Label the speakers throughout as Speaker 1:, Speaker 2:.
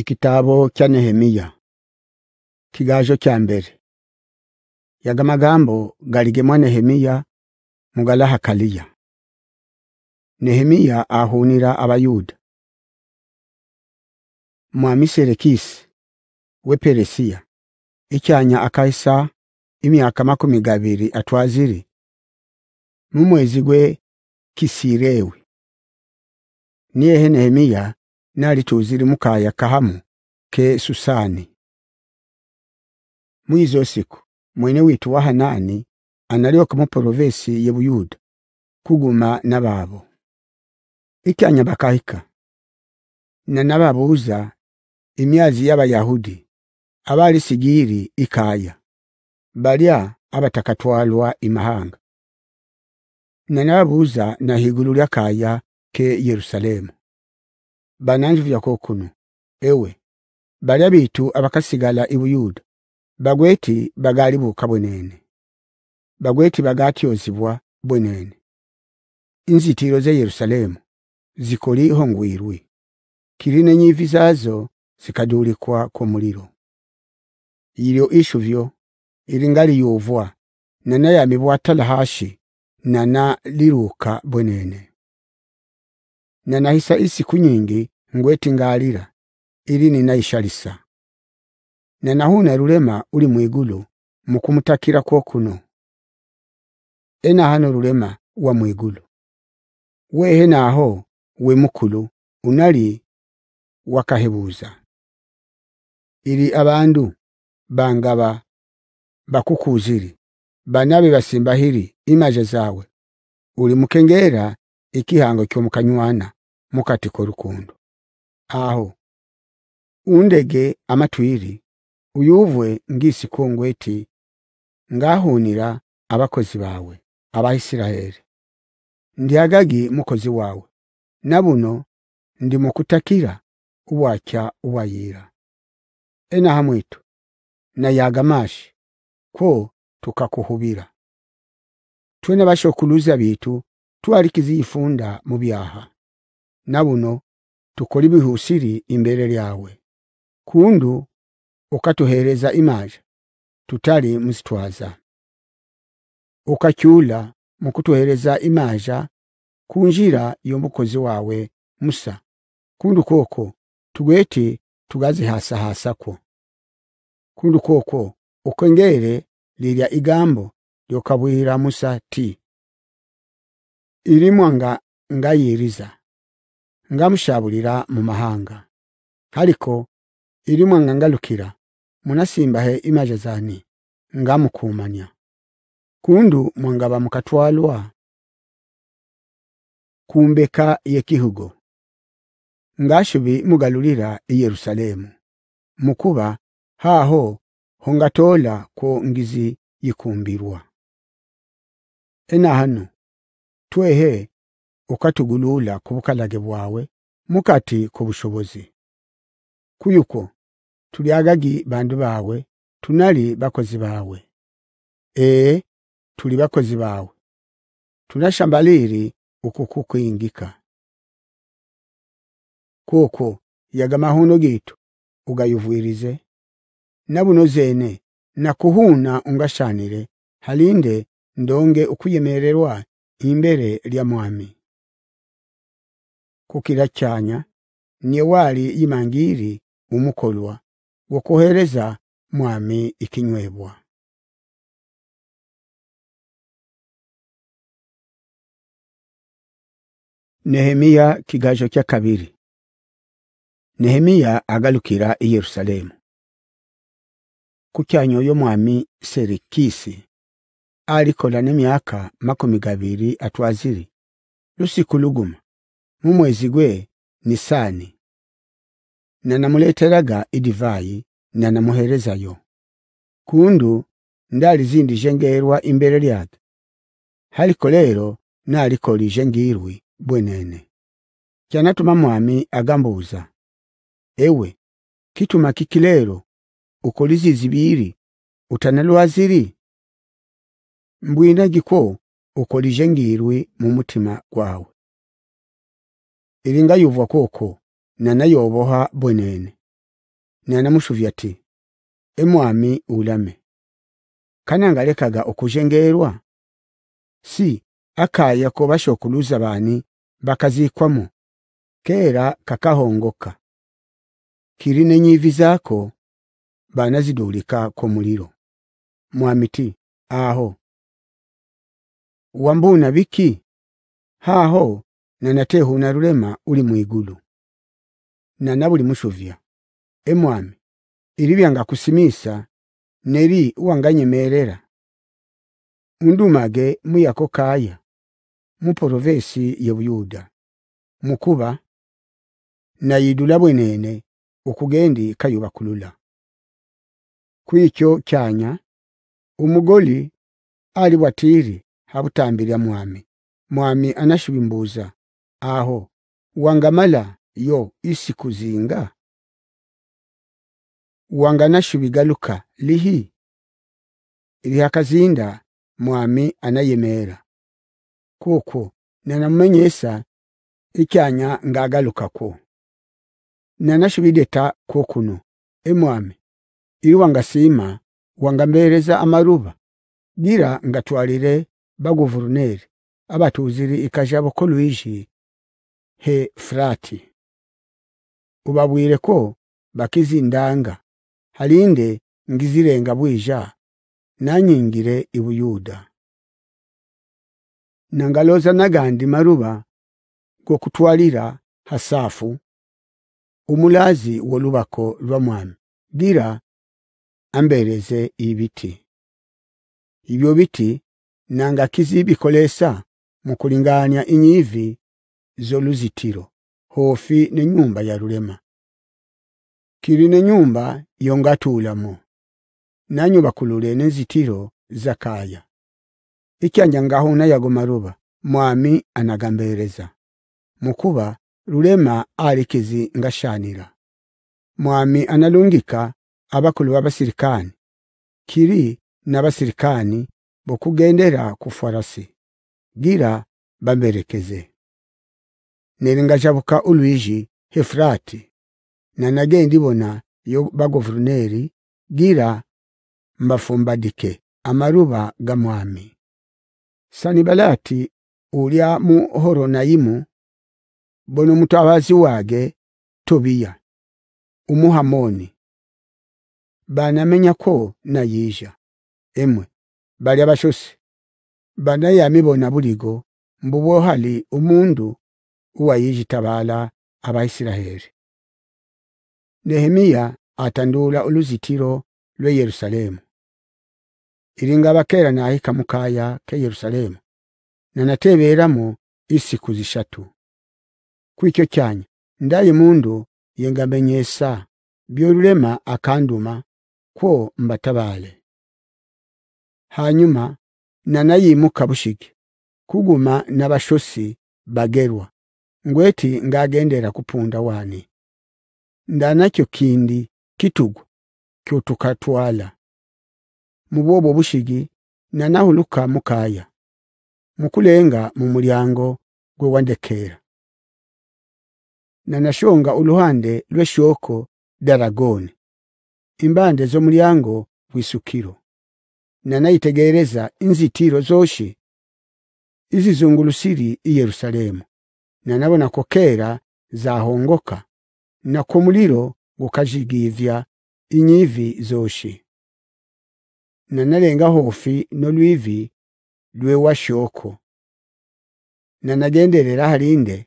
Speaker 1: Ikitabo kya Nehemiya Kigajo kya mbere Yaga magambo galigemwa Nehemiya mugala hakaliya Nehemiya ahunira abayuda Mwami Serekisi weperesiya
Speaker 2: ikyanya akaisa imyaka makumi gabiri atwaziri mwezi gwe kisirewe Niye Nehemiya tuziri mukaya kahamu ke Susani. Mwizo siku mwene witu wa Hanani analiwa mu provesi ye Buyuda kuguma nababo ikyanya bakahika na nababuuza imyazi yahudi abali sigiri ikaya balya abatakatwalwa imahanga na nababuuza na higulu kaya ke Yerusalemu bananjuvyako kuno ewe bali abaitu abakasigala ibuyuda bagweti bagalibuka bwenene bagweti ozibwa bwenene inzitiro ze Yerusalemu zikoli hongwirwi kirine nyivizazo zazo zikadulikwa kwa muliro ishu ishuvyo ilingali yovwa nana mibwa talahashi nana liruka bwenene nanahisa isiku nyingi ngalira ili ninaishalisa nenahuna rulema uli mwigulu mukumutakira kwokuno ena hano rulema wa mwigulu wehe naho we mukulu unali wakahebuza ili abandu bangaba bakukuziri banabe basimbahiri imaje zawe uli mukengera ikihango kyomukanywana mukati k'orukundo aho undege amatwiri uyuvwe kongweti ngahunira abakozi bawe abaisiraheli ndihagagi mukozi wawe nabuno ndi mukutakira uwacha uwayira enahamwitu na yagamashi ko tukakuhubira twene bashokuluza bitu twalikizi ifunda mu byaha nabuno tukoli bihusiri imbere lyawe kundu ukatuhereza imaja tutali msitwaza ukakyula mukutuhereza imaja kunjira yomukozi wawe Musa kundu koko tugwete tugazi hasa ko kundu koko ukongere lirya igambo lyokabwira Musa ti irimwanga ngayiriza ngamushabulira mu mahanga ariko iri mwangangalukira munasimbahe
Speaker 1: imaja zani nga kundu mwangaba mukatwalwa kumbeka yekihugo ngashubi mugalulira e yerusalemu mukuba haho
Speaker 2: hongatola ko ngizi yikumbirwa ena hano twehe ukatugulula ku bukalage bwawe mukati kubushobozi bushobozi kuyuko tuliagagi bandu bawe
Speaker 1: tunali bakozi bawe ee tuli bakozi bawe tunashambaliri ukukukwingika
Speaker 2: koko yaga mahuno gitu ugayuvwirize nabuno zene nakuhuna ungashanire halinde ndonge ukuyemererwa imbere lya mwami kukila kyanya
Speaker 1: wali imangiri umukolwa gwokohereza mwami ikinywebwa Nehemiya kigajo kya kabiri Nehemiya agalukira i Yerusalemu
Speaker 2: Kukyanyo yo mwami Serikisi alikola nemyaka makumi gabiri atwaziri lusiku luguma mu mwezi gwe Nisani na namuleteraga idivai na yo kundu ndalizindije imbere lyatu haliko lero nalikolije ngirwi bwenene kyanatuma mwami agambuza ewe kituma kikilero ukolizi zibiri utanalwaziri mbwina giko ukolije ngirwi mu mutima kwawe ebingayuvwa kwokwo nanayooboha bwenene nanamushuvya ati emwami ulame kanangalekaga okujengerwa si akaya ko bashokuluza bani bakazikwamo kera
Speaker 1: kakahongoka kirine nyivi zako banazidulika ko muliro mwamiti aho wambuna
Speaker 2: biki haho na rulema uli mwigulu na nabuli mushovya emwami ili kusimisa neri merera mundumage muyako kaya muporovesi ye buyuda mukuba nayidula bwenene okugendi kayuba kulula kwikyo kyanya umugoli ali watiri habutambira mwami mwami anashubimbuza aho wangamala yo kuzinga wanganashu bigaluka lihi akazinda mwami anayemera kuko nanamumenyesa ikyanya ngagalukako nanashubideta kokuno emwami wangasima wangambereza amaruba gira ngatwalire baguvuruneri abatuziri ikajabo ko Luigi frati ubabwire ko bakizindanga halinde ngizirenga bwija nanyingire ibuyuda nangaloza nagandi maruba gokutwalira hasafu umulazi wolubako lwa mwami gira ambereze ibiti ibyo biti nanga kizibikolesa mukulingania inyivi z'oluzitiro hoofi nyumba ya lulema nyumba yongatulamo yo ng'atuulamu nanyubakulula en'enzitiro zakaaya ikyanja ngahuna yago maluba mwami anagambeereza mukuba lulema alikizi ngashanira mwami analungika abakulu b'abasirikani kiri n'abasirikani bokugendera ku gira bamberekeze nerengajabuka ulwiji hefurati nage ndibona yo baguverineri gira mbafumbadike amaruba gamwami sanibalati ulya mu horonayimu bono mutabazi wage tobiya umuhamoni banamenya ko nayija emwe bali abashose bona buligo mbubohali umundu uwayijitabaala abaisiraheli nehemiya atanduula oluzitiro lw'e yerusalemu iringa bakera nahika mu kaaya k'e yerusalemu nanatebeeramu isiku zishatu kwikyo kyanya ndaye mundu yengamenyesa byolulema akanduma kwo mbatabaale hanyuma nanayimuka bushige kuguma n'abashosi bagerwa ngweti ng'agendera kupunda wani ndanakyo kindi kitugu kyotukatwala mu bwobwo bushigi nanahuluka mukaya mukulenga mu mulyango gwewandekera nanashonga uluhande lweshoko daragoni imbande z'omulyango bwisukiro nanayitegereza inzitiro zoshi izizungulusiri i Yerusalemu nanabona ko kera zahongoka na ko muliro gukajigivya inyivi zoshi nanalenga hofi washoko na nanagenderera halinde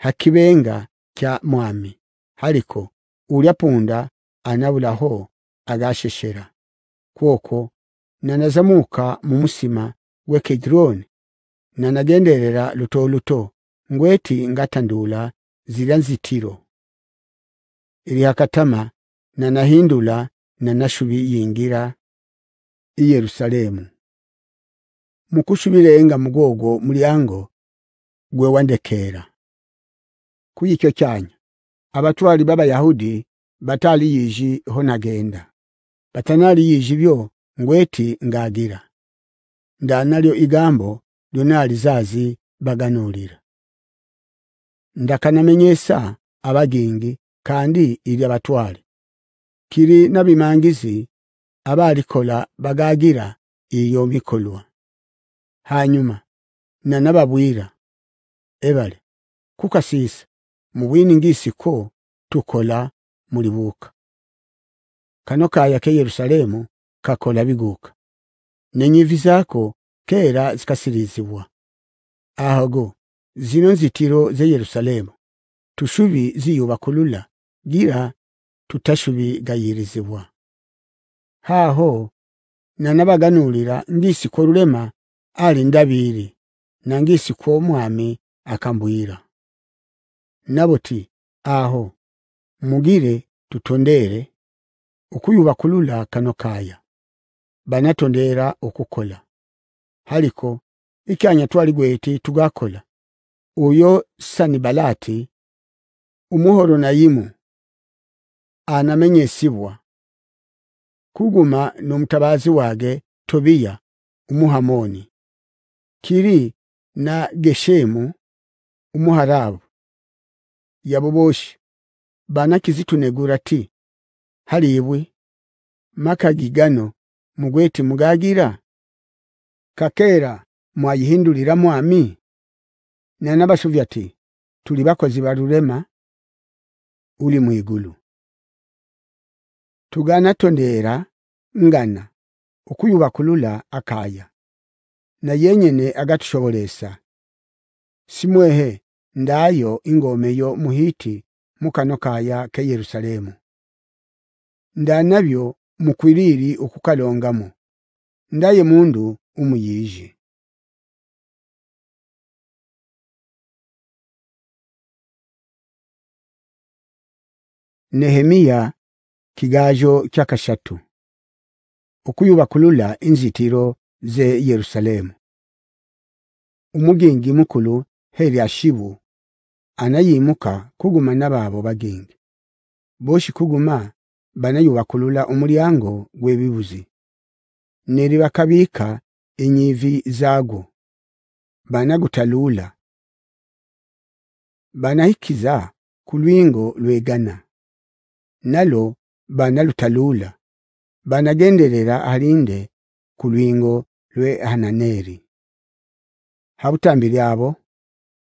Speaker 2: hakibenga kya mwami haliko ulya anabula anabulaho agasheshera kwoko nanazamuka mu musima gwe na nanagenderera luto luto ngweti ngathandula zila nzitthiro lyakatama nanahindula nanashubi i iyerusalemu mukushubilenga mugogo mulyango gwe wandekera kuyikyo cyanya abatwali baba yahudi batali yiji honagenda batanali yiji byo ngweti ngagira ndanalyo igambo lyonali zazi baganulira ndakanamenyesa abagingi kandi ilyabatwale kiri nabimangizi abalikola bagagira iyo mikolwa hanyuma nanababwira ebale kukasisa mubwiningisi ko tukola mulibuka kano ya ke Yerusalemu kakola biguka nenyivizako kera zikasirizibwa ahago zino nzitiro ze Yerusalemu tushubi ziyubakulula gira tutashubi gayirizibwa haaho nanabaganulira ko rurema ali ndabiri na ko mwami akambwira naboti aho mugire tutondere ukuyuba kulula kano banatondera okukola haliko ikyanya twali gweti tugakola uyo sanibalati nayimu anamenyesibwa kuguma n'omutabazi wage tobiya umuhamoni kiri na geshemu umuharabu yaboboshi banakizitunegurati halibwe makagigano mugweti mugagira kakera mwayihindulira
Speaker 1: mwami ti tuli bakozi ba rurema uli mu igulu tugana tondeera
Speaker 2: ngana okuyuba kulula akaya na yenyene agatushobolesa simwehe ndayo ingome yo muhiti mukano kaya ke Yerusalemu ndanabyo mukwiriri
Speaker 1: okukalongamo ndaye mundu umuyije nehemiya kigajo kyakashatu okuyuba kulula inzitiro ze Yerusalemu
Speaker 2: umugingi mukulu heri ashibu anayimuka kuguma nababo bagingi boshi kuguma banayuba kulula omulyango gwebibuzi neri bakabika inyivi zago banagutalula banahikiza kulwingo lwegana nalo banalutalula banagenderera alinde ku lwingo lwe hananeri habutambiri abo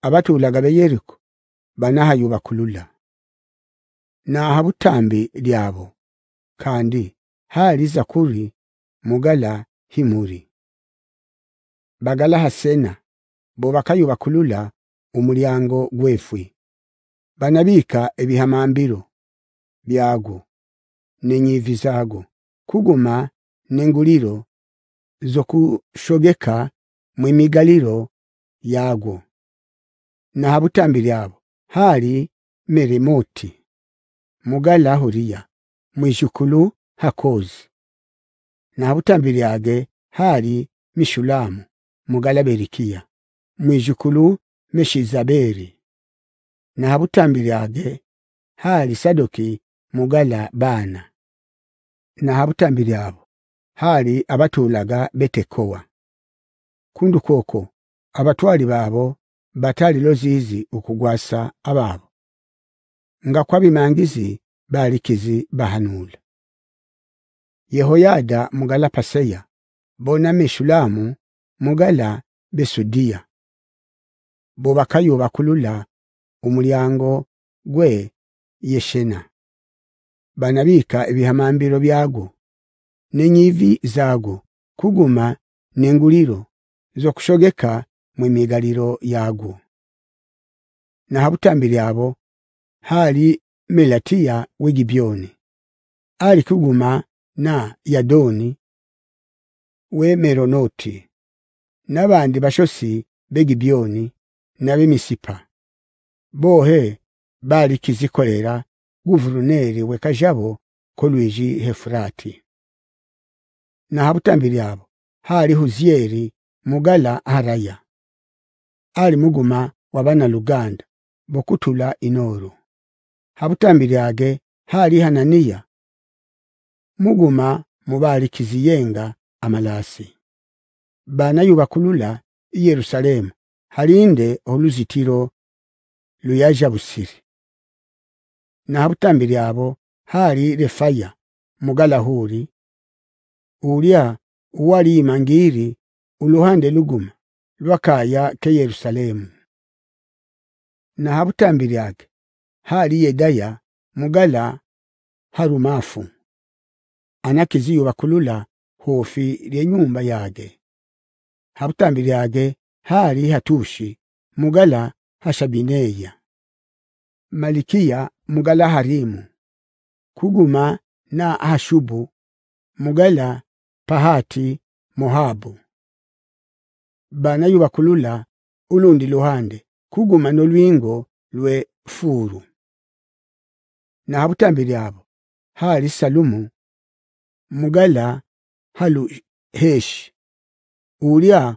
Speaker 2: abatuulaga beyeriko banahayuba kulula na habutambi lyabo kandi hali zakuri mugala himuri bagala hasena bo bakayuba kulula umulyango gwefwi banabika ebihamambiro byago n'enyivi zaago kuguma n'enguliro zokushogeka mw'emigaliro yagwo na habutambiri abo hali meremoti mugala huriya mwishukulu hakozi nahabutambiryage hali mishulamu mugala berikia mwishukulu meshizaberi nahabutambiryage hali sadoki mugala baana na habutambiri abo hali abatulaga betekowa kundu koko abatwali baabo batali lozizi okugwasa ababo nga kwabimangizi balikizi bahanula Yehoyada mugala paseya bona meshulamu mugala besudia bobakayo bakulula omulyango gwe yeshena banabika ebihamambiro byago n'enyivi zago kuguma n'enguliro zokushogeka mu migaliro yago na habutambiri abo hali melatiya wegibyoni ali kuguma na yadoni we meronoti n'abandi bashosi begibyoni n'ab'emisipa bohe bali kizikolera guverineri we kajabo ko hefurati naha butambiri abo hari huziyeri mugala haraya ali muguma wabana luganda bokutula inoru habutambiri age hari hananiya muguma kiziyenga amalasi bana yubakulula yerusalemu halinde oluzitiro luyaja busiri na butambi abo hali refaya mugalahuli ulya uwalima ngili uluhande luguma lwakaya ke Yerusalemu na butambi lyake hali yedaya mugala harumafu anakiziyo kulula hofi lyenyumba yage habutambi lyage hali hatushi mugala hashabineya malikiya mugala harimu kuguma na Ashubu mugala pahati mohabu banayu bakulula ulundi luhande kuguma nolwingo lwe furu na habutambiri abo hali Salumu mugala halu heshi ulya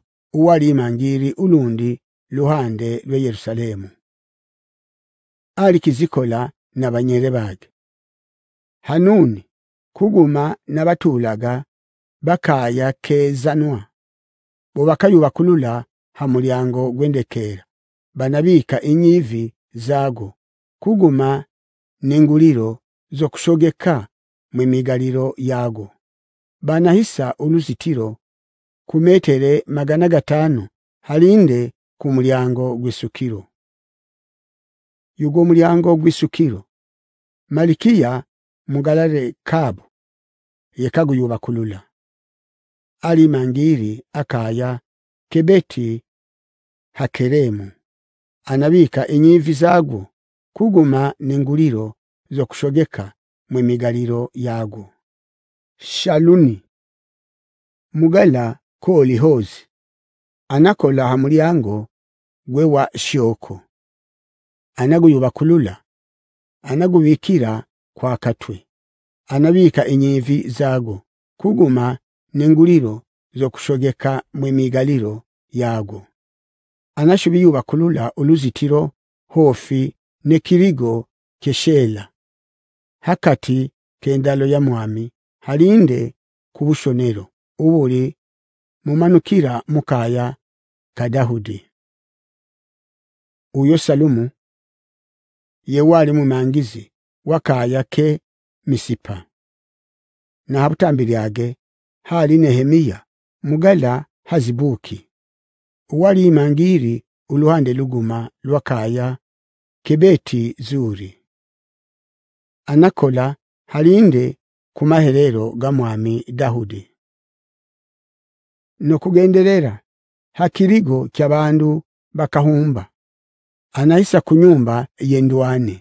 Speaker 2: mangiri ulundi luhande lwe Yerusalemu ali kizikola nabanyere bakhe hanuni kuguma n'abatuulaga bakaayakeezanwa bwebakayubakulula ha mulyango gwendekera banabiika inyivi zaago kuguma n'enguliro z'okushogeka mw'emigaliro yago banahisa uluzitiro kumetere magana gatano halinde ku mulyango gw'isukiro mulyango gwisukiro malikiya mugalale kabu kulula ali mangiri akaya kebeti hakeremu anabika enyivi zagwo kuguma nenguliro zokushogeka mwemigaliro yagwo shaluni mugala kolihozi anakola ha mulyango wa shoko anaguyubakulula anagubikira kwa katwe anabika enyevi zago kuguma nenguliro zokushogeka mwemigaliro yago anashubiyubakulula uluzitiro hofi nekirigo keshela hakati kendalo ya mwami halinde
Speaker 1: kubushonero ubuli mumanukira mukaya kadahudi uyo Salumu yewe ali mumangizi wakayake misipa na habutambiryage
Speaker 2: hali nehemiya mugala hazibuki wali mangiri uluhande luguma lwakaya kebeti zuri anakola halinde kumaherero gamwami Dahudi nokugenderera hakirigo kyabandu bakahumba anaisa ku nyumba yendwane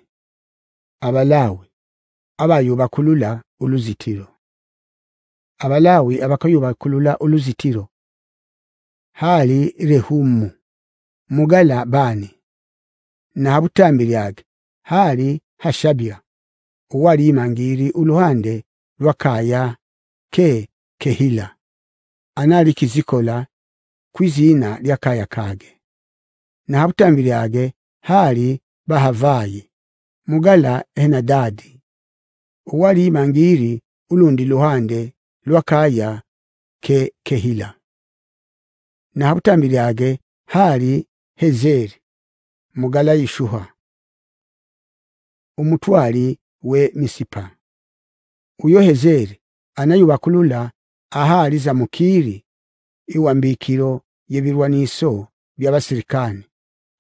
Speaker 2: abalawi abayo bakulula oluzitiro abalawi abakayo bakulula oluzitiro hali rehumu mugala bani nahabutambiryage hali hashabya wali mangiri uluhande lwakaya ke kehila anali kizikola kwizina lya kaya kage nahabutambiryage hali bahavayi mugala henadadi uwali mangiri ulundi luhande
Speaker 1: lwakaya ke kehila na hali hezeri mugala yishuha
Speaker 2: umutwali we misipa uyo hezeri anayubakulula ahali za mukiri iwambikiro yebirwaniso by'abasirikani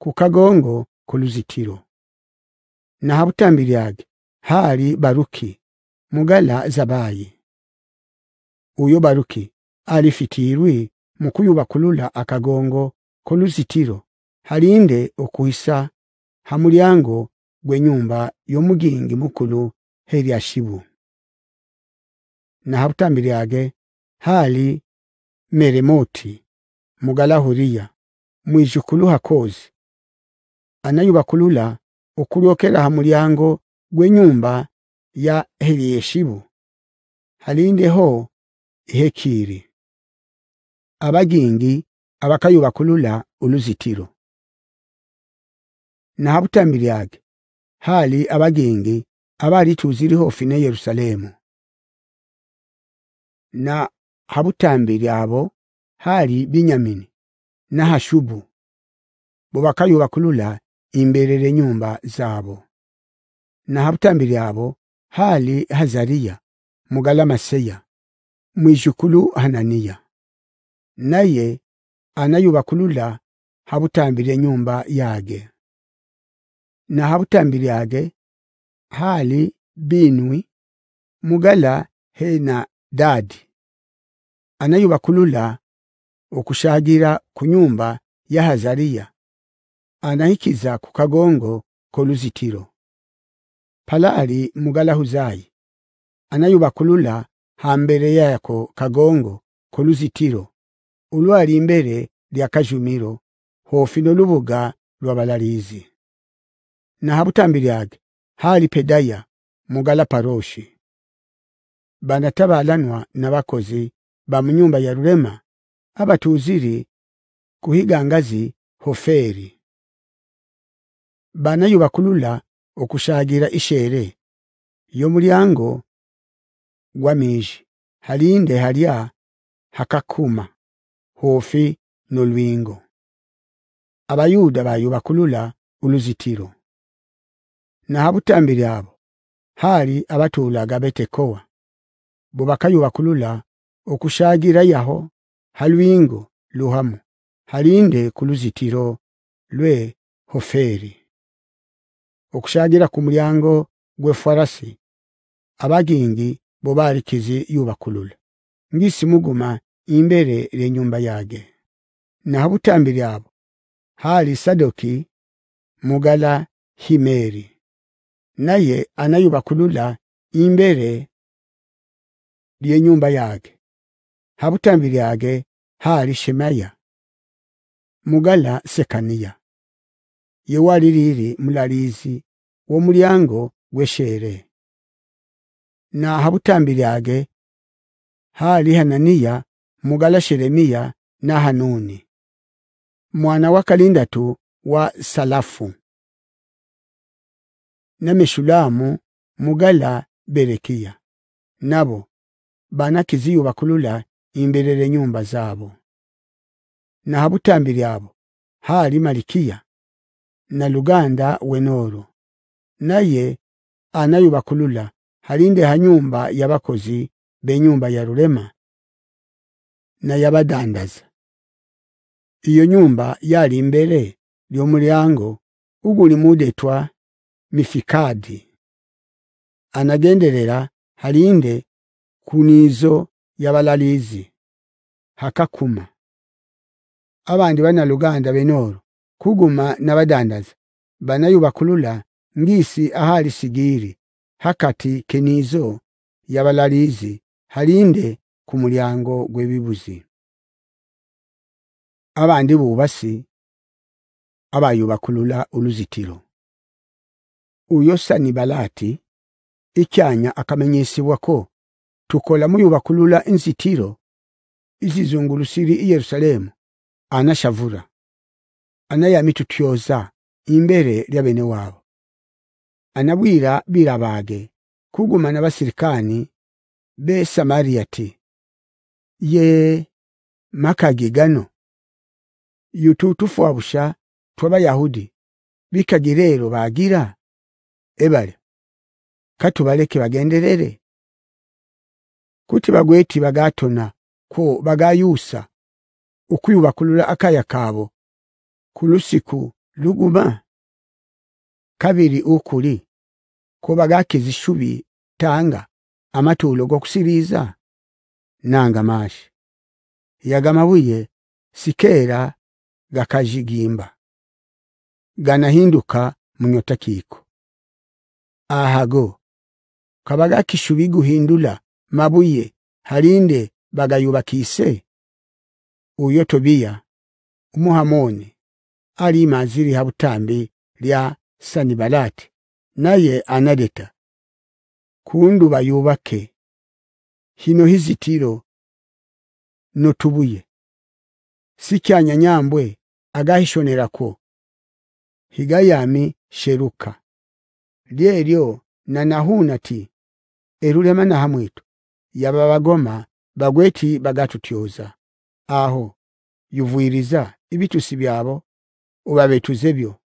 Speaker 2: kukagongo kuluzitiro nahabutambiryage naha hali baruki mugala zabayi uyo baruki alifitirwi mukuyuba kulula akagongo ku luzitiro halinde okuisa hamulyango gwenyumba yomugingi mukulu heri yashibu na hali meremoti mugala huriya mwijukulu hakozi anayubakulula okulyokera ha mulyango gw'ennyumba ya Eliyeshibu halindeho hekiri abagingi abakayubakulula oluzitiro
Speaker 1: nahabutamiryage hali abagingi abali tuziriho fine Yerusalemu na
Speaker 2: habutambiri abo hali Binyamini na Hashubu kulula imberera ennyumba zaabo n'ahabutambiri abo hali hazariya mugala maseya mwijukulu hananiya naye anayubakulula habutambire nyumba yage na habutambiri yage hali binwi mugala hena dadi anayubakulula okushagira kunyumba ya hazariya anahikiza ku kagongo koluzitiro palali mugalahuzayi anayubakulula hambere yako kagongo koluzitiro ulwali mbere lya kajumiro hofino lubuga lwabalalizi na habutambiryage hali pedaya mugala paroshi banatabalanwa nabakozi bamunyumba ya rurema abatuziri kuhiga ngazi hoferi banayo bakulula okushagira ishere
Speaker 1: muryango gwamije halinde halya hakakuma hofi nolwingo
Speaker 2: abayuda bayo bakulula uluzitiro nahabutambiri abo hali abatulaga betekoa bobakayo bakulula okushagira yaho halwingo luhamu halinde kuluzitiro lwe hoferi okushagira ku mulyango farasi abagingi bobalikizi yubakulula ngisi muguma imbere nyumba yage nahabutambiri abo hali sadoki mugala himeri naye anayubakulula imbere nyumba yage habutambiri yage hali shemaya mugala sekaniya yewalilile mulalizi wo mulyango gweshere na habutambiryage hali Hananiya mugala sheremia na Hanuni mwana wa kalindatu wa Salafu na Meshulamu mugala Berekiya nabo banakiziyo bakulula imberere nyumba zabo na habutambiryabo abo hali Malikiya na luganda wenoro naye anayubakulula halinde hanyumba yabakozi benyumba ya rurema na yabadandaza iyo nyumba yali imbere lyomulyango uguli mudetwa mifikadi anagenderera halinde kunizo yabalalizi hakakuma abandi bana luganda benoro kuguma n'abadandaza banayobakulula ngisi ahali sigiri hakati kenizo yabalalizi halinde ku
Speaker 1: mulyango gw'ebibuzi abandi bubasi abayubakulula oluzitiro uyo sanibalati
Speaker 2: ikyanya akamenyesibwako tukola muyubakulula inzitiro izizungulusiri i Yerusalemu anashavura anayamitutyooza imbere lya bene waabo anabwira birabage kuguma na basirikani be Samaria ti ye makagi gano twaba twabayahudi bikagirero bagira ebale katubaleke bagenderere kuti bagweti bagatona ko bagayusa ukuyubakulula akaya kabo ku lusiku luguma kabiri ukuli koba gakiza tanga amatulo gokusiriza nanga mashi yagamabuye sikera gakajigimba ganahinduka kiko ahago kabaga kishubi guhindula mabuye halinde bagayubakise uyo tobiya umuhamoni ali maziri ha butambi lya sanibalati naye analeta
Speaker 1: kundu bayubake hino hizitiro notubuye agahishonera
Speaker 2: ko higayami sheruka lyeryo na ti erulema na hamwitu yaba bagoma bagweti bagatutyoza aho yuvuiriza ibitusi byabo oba beetuze byo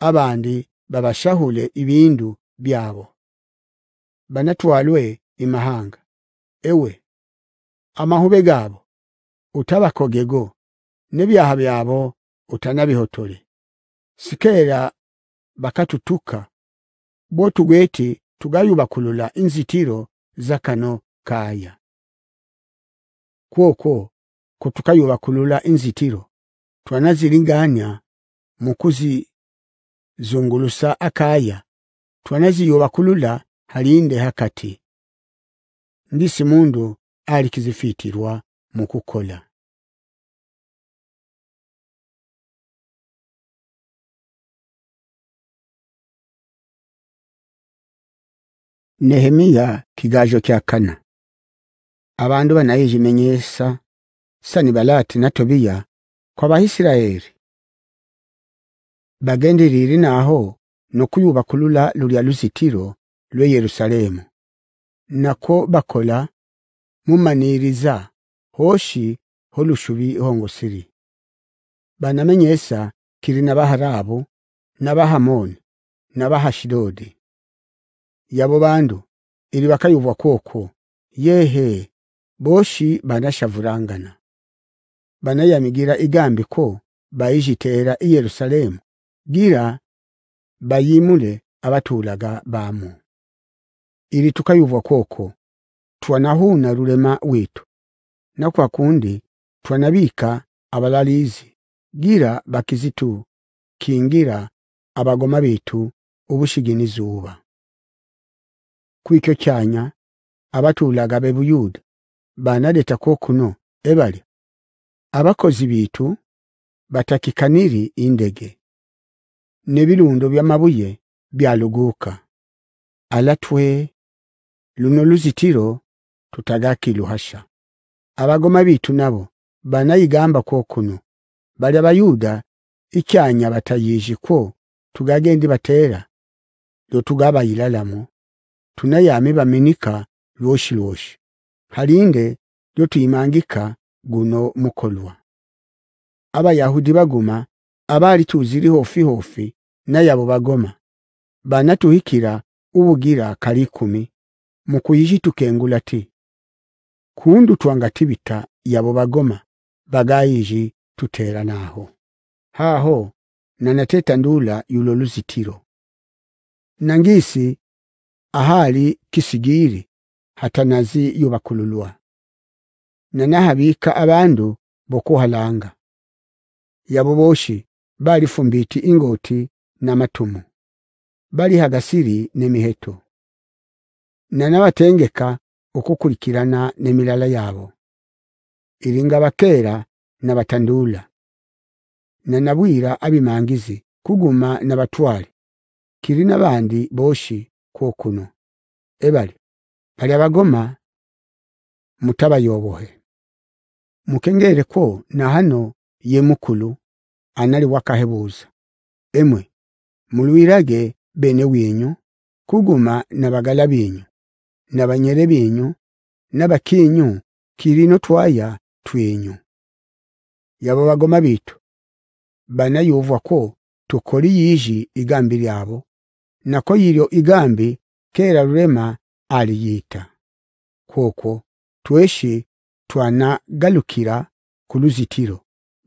Speaker 2: abandi babashahule ibindu byabo banatwalwe imahanga ewe amahube gaabo utabakogego n'ebyaha byabo utanabihotole sikera bakatutuka botugweti tugayubakulula inzitiro zakano kaya kwokwo kutukayubakulula inzitiro twanaziringanya mukuzi zungulusa akaya
Speaker 1: kulula halinde hakati ndisi mundu alikizifitirwa mukukola Nehemia kigajo kya kana Abandu banayijimenyesa sani balati na tobia kwa
Speaker 2: kw'abaisiraeli bagendirire naho kulula lulya luzitiro lw'e Yerusalemu nako bakola mumaniriza hoshi holushubi hongosiri banamenyesa kirina baharabu na nabahashidodi yabo bandu ili bakayuvwa kwokwo yehe boshi banashavurangana banayamigira igambiko bayijiteera i Yerusalemu gira bayimule abatulaga bamu ili tukayuvwa kwoko twanahuna wetu witu kwa kundi twanabika abalalizi gira bakizitu kingira abagoma bitu zuba kwikyo kyanya abatulaga bebuyuda banade takokuno ebali abakozi biitu batakikaniri indege nebirundo by'amabuye byaluguuka alatwe luno luzitiro luhasha abagoma biitu nabo banayigamba kwokuno bali abayuda ikyanya ko tugagende batera lyotugabayilalamu tunayami baminika lwoshi lwoshi halinde tuyimangika guno mukolwa abayahudi baguma abali tuziri hofi hofi na yabo bagoma banatuhikira ubugira kali ikumi mukuyiji tukengula ti kundu twangatibita yabo bagoma bagayiji tutera naho haho nanateta ndula yulo luzitiro nangisi ahali kisigiri hata nazi yubakululwa nanahabika abandu bokuhalanga yabo boshi balifumbiti ingoti namatumu balihagasiri nemiheto nanabatengeka okukulikirana nemilala yabo iringa bakera nabatandula nanabwira abimangizi kuguma nabatwale kiri nabandi boshi kwokuno ebali bali abagoma mutabayobohe mukengere ko na hano ye mukulu anali wakahebuuza emwe mulwirage bene winyu kuguma nabagala binyu nabanyere binyu nabakinyu kirino twaya twenyu yabo bagoma bitu banayuvwa ko tukoli yiji igambi lyabo nako yiryo igambi kera rurema aliyita kwokwo tweshi twanagalukira ku luzitiro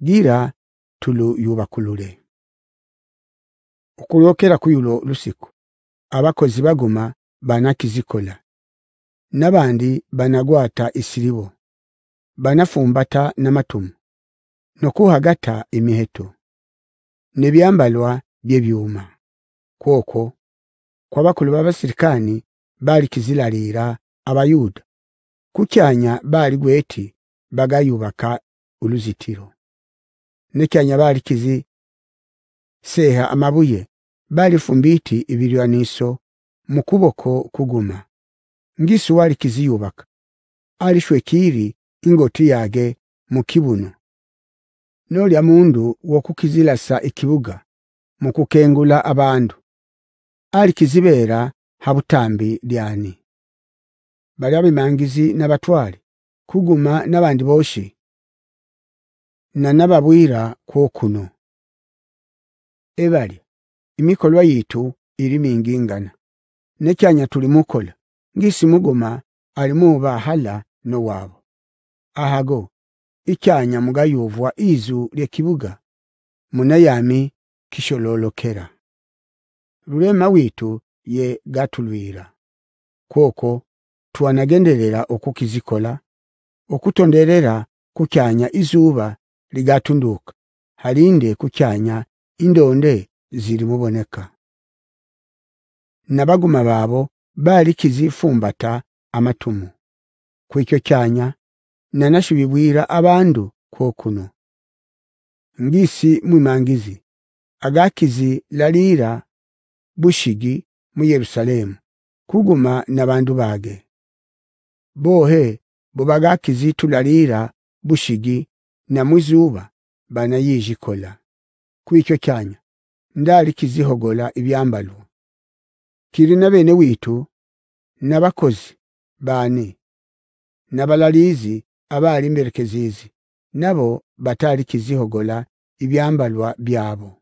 Speaker 2: gira tuluyubakulule okulyokera kuyulo lusiku abakozi baguma banakizikola nabandi banagwata isiribo banafumbata n'amatumu nokuhagata imiheto nebyambalwa byebyuma kwoko kwabakulu babasirikani bali kizilalira abayuda kukyanya baali gweti bagayubaka uluzitiro nekyanya bali kizi seeha amabuye baali fumbiti ibiryaniso mu kuboko kuguma ngisu wali kiziyubaka alishwekiri ingoti yage mu kibuno nolya mundu sa ikibuga mu kukengula abandu kizibera habutambi lyani bali abimangizi nabatwali kuguma n'abandi boshi na nababwira kwokuno ebali imikolwa yitu iri mingingana nekyanya tulimukola ngisi mugoma alimuba hala wabo ahago ikyanya mugayuvwa izu lyekibuga munayami kishololokera rurema witu ye gatulwira kwoko twanagenderera okukizikola okutonderera kukyanya izuba ligatunduka halinde kukyanya indonde zilimuboneka nabaguma babo bali kizifumbata amatumu kwikyo kyanya nanashibibwira abandu kokuno ngisi mwimangizi agakizi lalira bushigi mu Yerusalemu kuguma nabandu bage bohe bubagakizitulalira bushigi na mwizuba yijikola kwicyo cyanya ndali kizihogola ibyambalu kiri na bene witu nabakozi bane nabalalizi abali merekezizi nabo batali kizihogola ibyambalwa byabo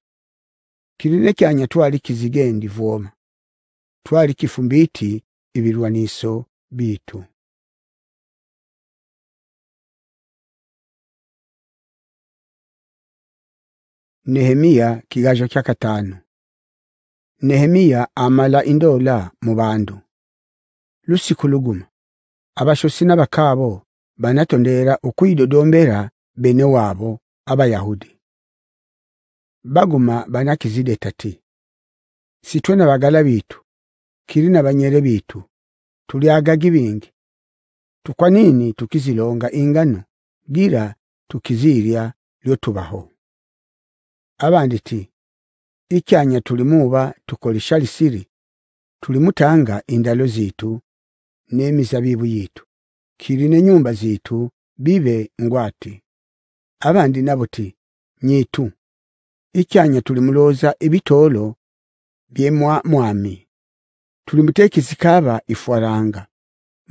Speaker 2: kirine cyanya twali kizigendi vuoma
Speaker 1: twali kifumbiti ibirwaniso bitu nehemiya kigajo katano nehemiya
Speaker 2: amala indola mu bandu lusiku luguma abashosi n'abakaabo banatondera okwidodombera bene wabo abayahudi baguma banakizide tati sitwe nabagala bitu kiri nabanyere bitu tulyaga tukwa nini tukizilonga ingano gira tukizirya lyo tubaho abandi ti ikyanya tulimuba tukolisha lisiri tulimutanga indalo zitu n'emizabibu yitu kili nyumba zitu bibe ngwati abandi nabuti nyitu ikyanya tulimuloza ibitolo byemwa mwami tulimutekizikaba ifwaranga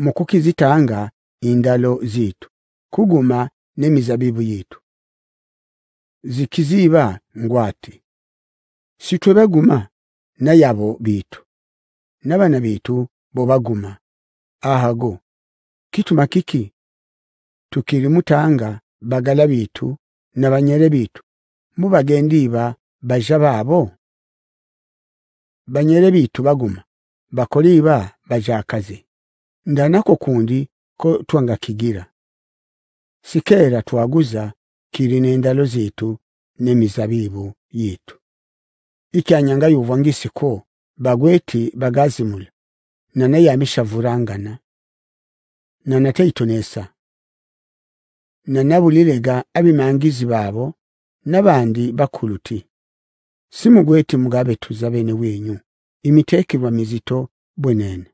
Speaker 2: mukukizitanga indalo zitu kuguma nemizabibu yitu zikiziba ngwati sitwe baguma na yabo bitu n'abana bitu bo baguma ahago kituma kiki tukirimutanga bagala bitu nabanyere bitu mubagendiba baja babo banyere bitu baguma bakoliba baja akazi ndanako kundi ko twanga kigira sikera twaguza kirinda endalo zethu n'emizabibu yethu ikyanyanga yuva ngisiko bagweti bagazimula nanayamishavurangana nanataitonesa nanabulilega abimangizi babo n'abandi bakuluti simugwethi mugabetuza bene wenyu imitekirwa mizito bwenene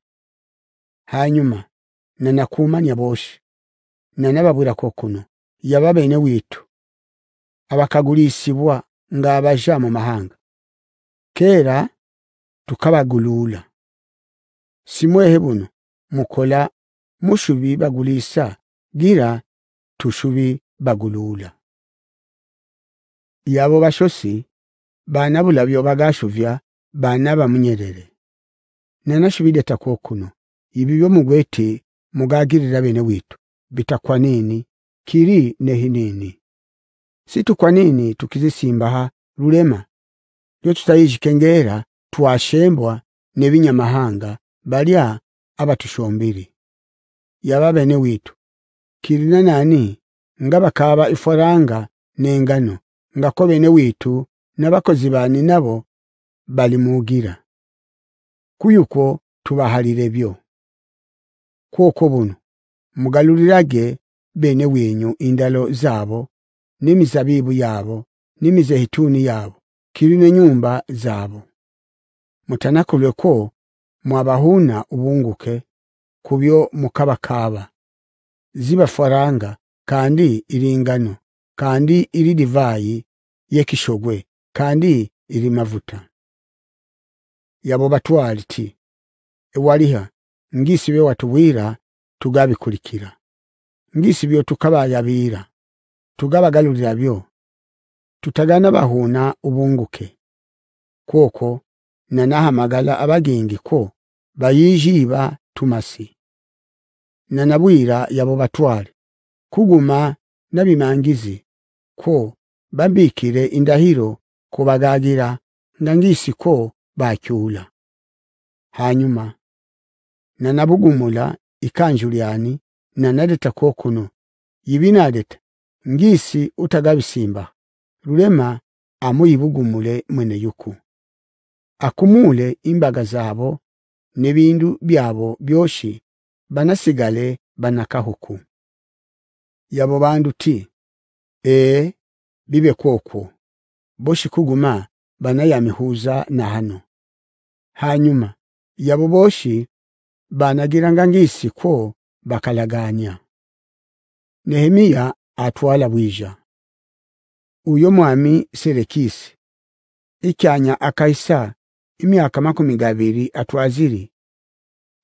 Speaker 2: hanyuma nanakuumanya boshi nanababwira kokuno yaba bene witu abakagulisibwa ng'abaja mu mahanga keera tukabaguluula
Speaker 1: simwehe buno mukola mushubi bagulisa gira tushubi baguluula
Speaker 2: yabo bashosi baana bulabyo bagashuvya bana bamunyerere nanashubide shubide kuno ibi mugwete mugagirira bene witu bitakwa nini kiri nehinini situ kwa nini tukizisimbaha rulema lyo kengera twashembwa nebinyamahanga balya abatushombiri yababene witu kirina nani ngaba kaba ifaranga nengano ne witu nabakozi bani nabo bali mugira kuyuko tubahalire byo kuko buno mugalulirage bene winyu indalo zabo n'imizabibu yabo n'imizehituni yabo kiri n'enyumba zabo mutanakulwe ko mwabahuna ubunguke kubyo mukabakaba zibafaranga kandi iringano kandi iri divayi yekishogwe kandi iri mavuta yabo batwaliti ewaliha ngisibe watubwira tugabikurikira ngisi byo tukabayabira tugabagalulira byo tutagana bahuna ubunguke kwokwo nanahamagala abagengi ko bayijiba tumasi nanabwira yabo batware kuguma nabimangizi ko bambikire indahiro kubagagira ndangisi ko bacyula hanyuma nanabugumula ikanjulyani nanaleta kokuno yibinadeta ngisi utagabisimba rurema amuyibugumule mwene yuku akumule imbaga zabo nebindu byabo byoshi banasigale banakahuku yabo bandu ti ee bibe kwokwo boshi kuguma banayamihuza na hano hanyuma yabo boshi banagiranga ngisi kwo bakalaganya nehemiya atwala bwija uyo mwami serekisi ikyanya akaisa imyaka makumi gabiri atwaziri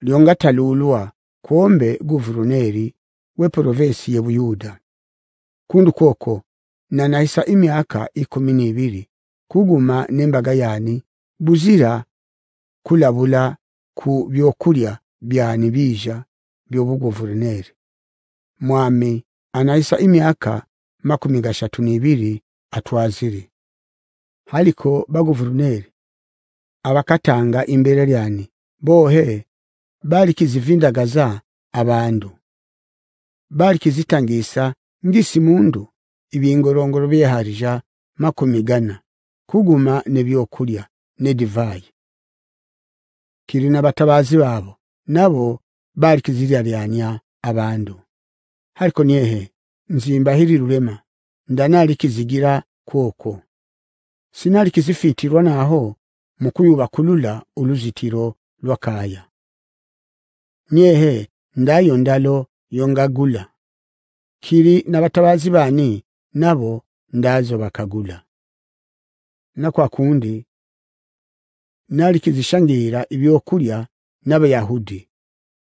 Speaker 2: lyonga talulwa kuombe guvruneri we provinsi ye buyuda kundu koko na naisa imyaka ikumi n'ibiri kuguma nembaga yani buzira kulabula ku byokulya byani bija by'obugovernere mwami anaisa imyaka makumi gashatu n'ibiri atwazire haliko bagovernere abakatanga imbere lyani bohe kizivindagaza abandu bali kizitangisa ngisi mundu ibingorongoro byeharija makumi gana kuguma nebyokulya ne divai kiri batabazi babo nabo bali kizilyalya abandu haliko niehe nzimba hiri rurema ndanali kizigira kwokwo sinali kizifitirwa naho mukuyu kulula uluzitiro lwakaya niehe ndayo ndalo yongagula kiri nabatabazi bani nabo ndazo bakagula kwa kundi nali kizishangira ibyokulya n'abayahudi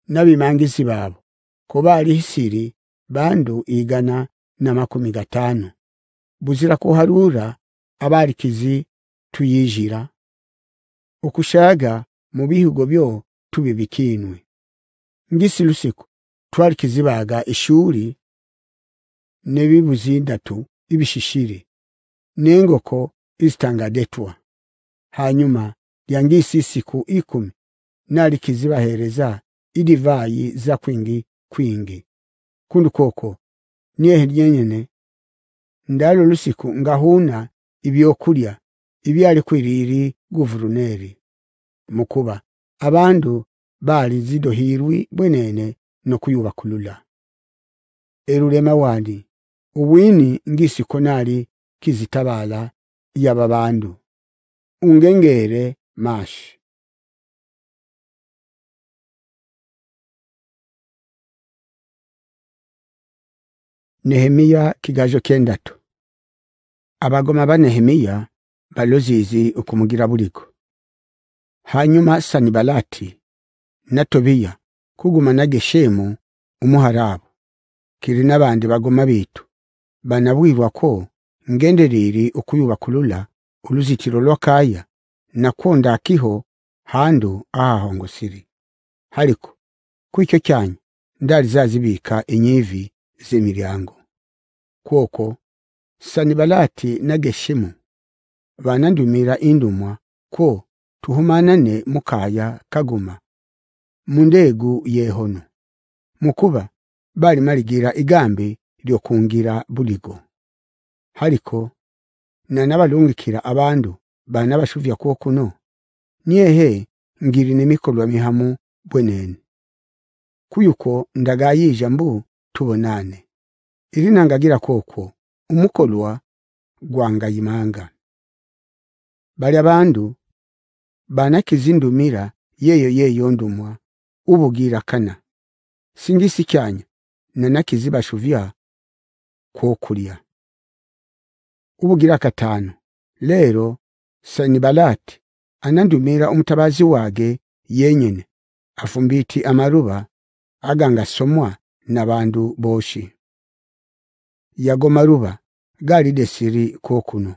Speaker 2: n'abimangizi babo kuba alihisiri bandu igana na makumi gatano buzira kuharura abarikizi tuyijira okushaga mu bihugo byo tubibikinwe ngisi lusiku twarikizibaga ishuri nebibuzindatu ibishishire nengoko istangadetwa hanyuma yangisi siku ikumi nalikizibahereza idivayi za kwingi kwingi kundu koko niyehe lyenyene ndalo lusiku ngahuna ibyokulya ibyali kwiriri guvuruneri mukuba abandu bali zidohirwi bwenene nokuyuba kulula erulema wandi uwini ngisikonali kizitabala
Speaker 1: yababandu ungengere mashi Nehemia kigajo kendatu abagoma
Speaker 2: ba nehemiya balozizi okumugira buliko hanyuma sanibalati na tobiya kuguma na geshemu umuharabu kiri n'abandi bagoma bitu banabwirwa ko kulula okuyubakulula oluzitiro lwakaya konda akiho handu ahongosiri haliko kwicyo kyanya ndari zazibika inyivi z'emiryango kwokwo sanibalati na geshimu banandumira indumwa ko tuhumanane mukaya kaguma mundegu yehono mukuba bali maligira igambi kungira buligo haliko nanabalungikira abandu bana bashuvya kwokuno niehe ngiri mikolwa mihamu bwenene kuyuko ndagayija mbu tubonane nangagira koko umukolwa gwangayimanga bali abandu banakizindumira yeyo yeyo ndumwa ubugira kana singi sikyanya nanakizibashuvya kwokulya ubugira katano lero sanibalati anandumira umutabazi wage yenyene afumbiti amaruba somwa n'abantu boshi yago maruba gali desiri kokuno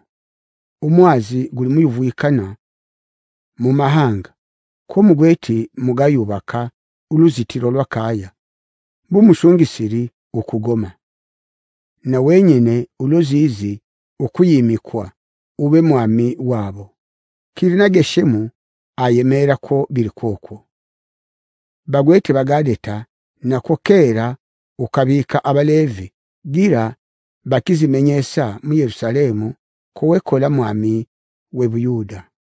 Speaker 2: umwazi gulimu mu mahanga ko mugweti mugayubaka uluzitiro lwakaya bumushungisiri ukugoma na wenyene ulozizi ukuyimikwa ube mwami wabo kirina geshemu ayemera ko birikoko bagweti bagadeta nako keera ukabiika abaleevi gira bakizimenyesa mu Yerusalemu kuwekola mwami we Buyuda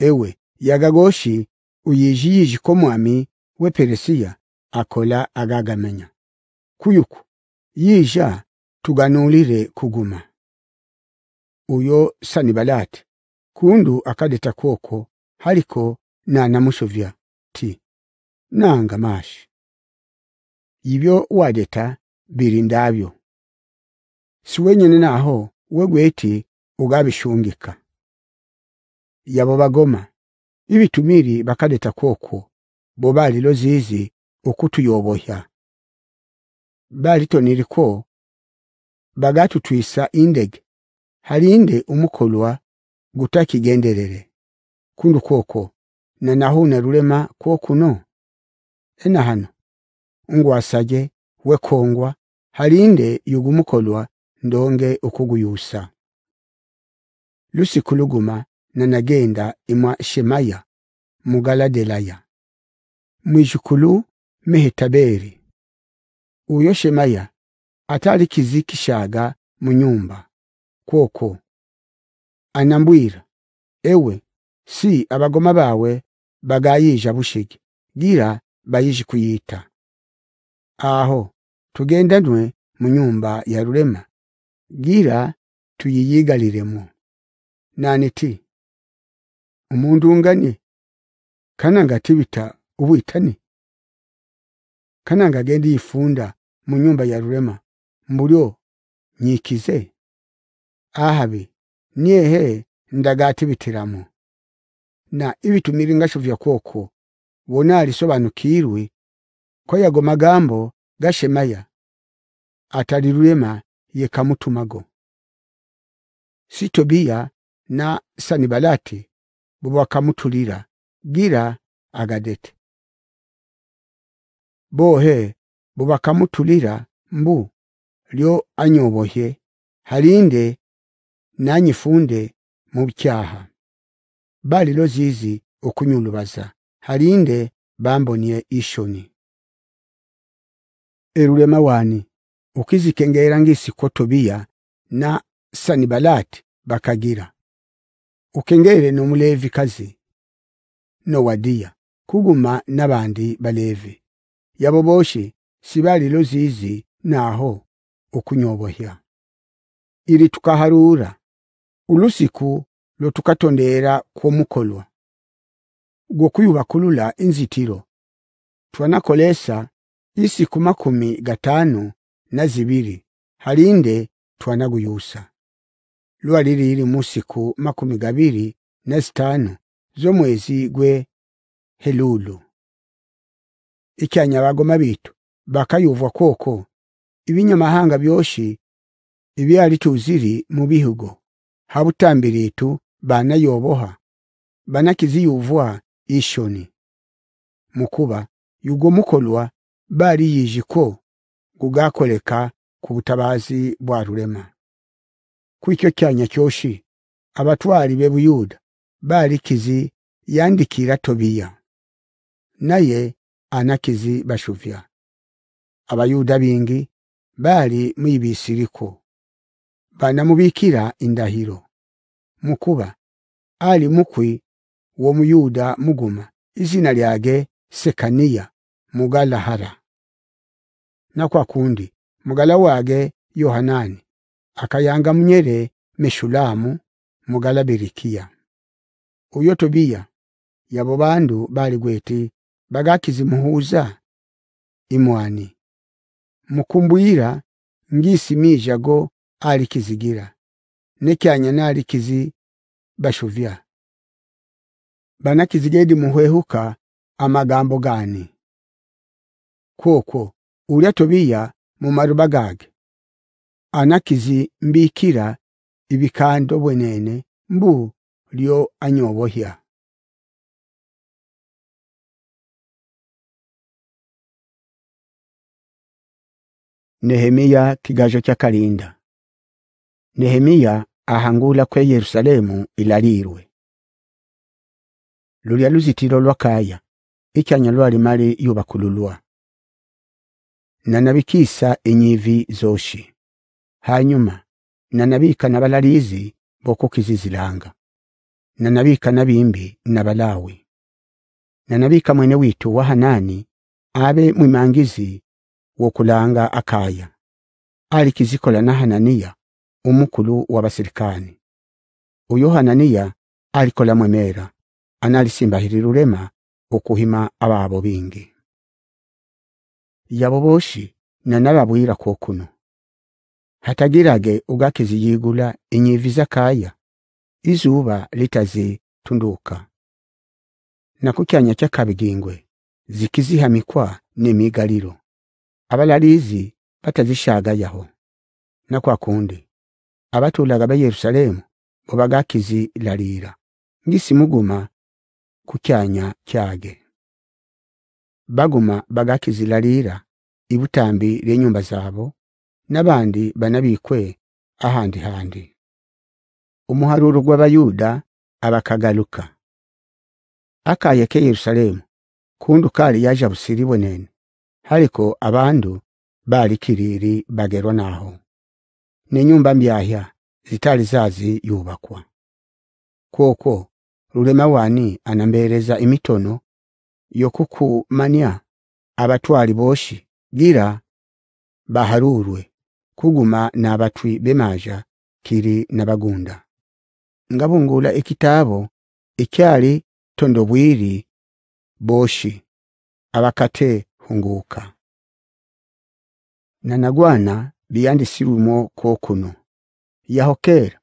Speaker 2: ewe yagagoshi uyijiyiji ko mwami we Peresiya akola agagamenya kuyuku yija tuganulire kuguma uyo sanibalati kundu akadeta kwoko haliko na ti nanga mashi ibyo wadeta biri ndabyo si wenyine naho we gweti ugabishungika yabo bagoma ibitumiri bakadeta kwokwo bo lozizi zizi bali toniriko bagatu twisa indege halinde umukolwa gutakigenderere kundu kwokwo na nahuna rulema kwokuno ena hano ngwasaje wekongwa halinde yugumukolwa ndonge ukuguyusa lusiku luguma nanagenda imwa shemaya mugaladelaya mwijukulu mehetaberi uyo shemaya atali kizikishaga munyumba kwokwo anambwira ewe si abagoma bawe bagayija bushige gira bayije kuyita aho tugenda ndwe mu nyumba ya rurema gira tuyiyigaliremu naniti umuntu ungani kananga tibita ubwitani kananga agenda yifunda mu nyumba ya rurema mbulyo nyikize ahabe niehe bitiramo na ibitumiringa sho vya koko wona alisobanukirwe ago magambo gashemaya atalirwema ye kamutumago si tobiya na sanibalati bwe bakamutulira gira
Speaker 1: agadete bohe bwe bakamutulira mbu lyo anyoboye halinde
Speaker 2: nanyifunde mu byaha bali lozizi okunyulubaza halinde bambonye ishoni erulema wani ukizikengeera ng'isiko tobiya na sanibalati bakagira ukengeere mulevi kazi wadia kuguma n'abandi baleevi yabo sibali lozizi naho naaho okunyobohya iri tukaharuura ulusiku lwetukatondeera gwo kuyubakulula inzitiro twanakolesa isiku makumi gatanu na zibiri halinde twanaguyusa lwa iri musiku makumi gabiri na zitano zomwezi gwe helulu ikyanya bagoma bitu bakayuvwa koko ibinyamahanga byoshi ibyali tuziri mu bihugo habutambiritu banayoboha banakiziyuvwa ishoni mukuba yugo mukolwa ko kugakoleka ku butabazi bwa rurema kw'icyo cyanya cyoshi abatwari be buyuda barikizi yandikira tobiya naye anakizi bashuvya abayuda bingi bari mwibisiriko banamubikira indahiro mukuba ali mukwi wo muyuda muguma izina ryage sekaniya mugalahara na kwa kundi mugala wage yohanani akayanga mnyere meshulamu mugala berikiya uyo tobiya yabo bandu bali gweti muhuza imwani mukumbuyira ngisi mijago alikizigira nekyanya kizi bashuvya banakizigedi muhwehuka amagambo gani kwokwo ulya tobiya mu marubagage anakizi mbikira ibikando
Speaker 1: bwenene mbu lyo anyobohya Nehemia kigajo kya kalinda Nehemia ahangula
Speaker 2: kwe Yerusalemu ilalirwe lulya luzitiro lwakaya ikyanyalwa limali mali yubakululwa nabikisa enyivi zoshi hanyuma nabika nabalalizi na nabika nabimbi nabalawi nabika mwene witu wa hanani abe mwimangizi wokulanga akaya ali kizikola na hananiya umukulu wabasirikani uyo hananiya alikola mwemera analisimba hilirulema okuhima ababo bingi yaboboshi nanababwira kwokuno hatagirage ugakizi yigula inyiviza kaya izuba litazi tunduka nakukyanya kyakabigingwe zikizihamikwa n'emigaliro abalalizi batazishagayaho nakwakundi abatulaga ba Yerusalemu obagakizi lalira ngisimuguma kukyanya kyage baguma bagakizilalira ibutambi ly'ennyumba zaabo n'abandi banabikwe ahandi handi umuharuro gw'abayuda abakagaluka akaye ke Yerusalemu kundu kali yaja busiri nene haliko abandu bali kiriri bagerwa naho nenyumba mbyahya zitali zazi yubakwa kwokwo rurema wani anambereza imitono mania abatwali boshi gira baharurwe kuguma n'abatwi bemaja kiri nabagunda
Speaker 1: ngabungula ekitabo ikyali tondobwiri boshi abakate hunguka
Speaker 2: nanagwana biyandisirumo kokuno yahokera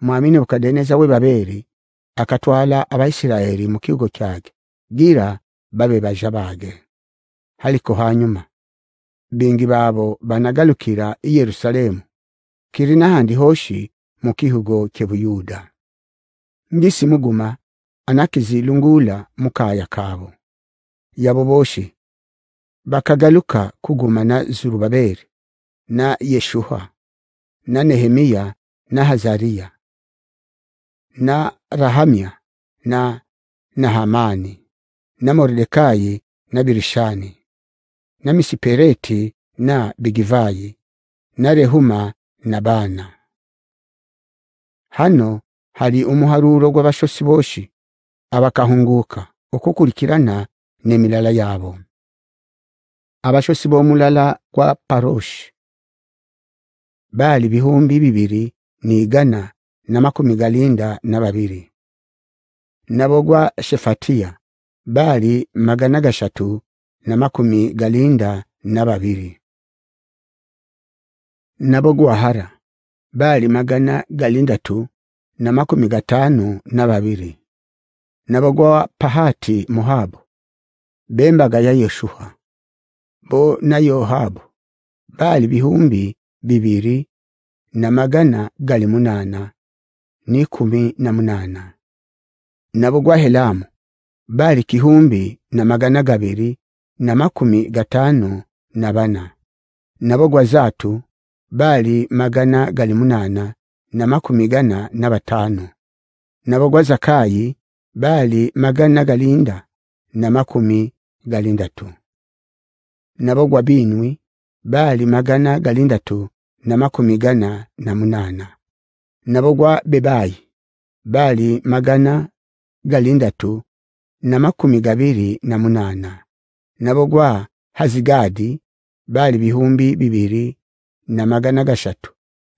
Speaker 2: mwamini ukadeneza we babere akatwala abaisiraeli mu kigo kyake gira babe baja baage haliko hanyuma bingi babo banagalukira i Yerusalemu kiri n'ahandi hoshi mu kihugo kebuyuda ngisi muguma anakizilungula mukaya kabo yabo boshi bakagaluka kuguma na Zurubabeli na Yeshuha na Nehemia na Hazaria na Rahamia na Nahamani na Mordekai na Birishani na Misipereti na Bigivai na Rehuma na Bana hano hali umuharuro gw'abashosi boshi abakahunguka okukurikirana n'emirala yabo abashosi b'omulala gwa paroshi bali bihumbi bibiri niigana na makumi galinda na babiri Nabogwa gwa shefatiya bali magana gashatu na makumi galinda na babiri nabogwahara bali magana tu na makumi gatano na babiri nabogwa pahati muhabu bembaga ya yeshua bo na yohabu bali bihumbi bibiri na magana gali munana nikumi na munana nabogwa helamu bali kihumbi na magana gabiri na makumi gatano na bana nabogwa zatu bali magana gali munana na makumi gana na batano nabogwa zakayi bali magana galinda na makumi galinda tu nabogwa binwi bali magana galinda tu na makumi gana na munana nabogwa bebayi bali magana galinda tu na makumi gabiri na munana nabo gwa hazigadi bali bihumbi bibiri na magana gashatu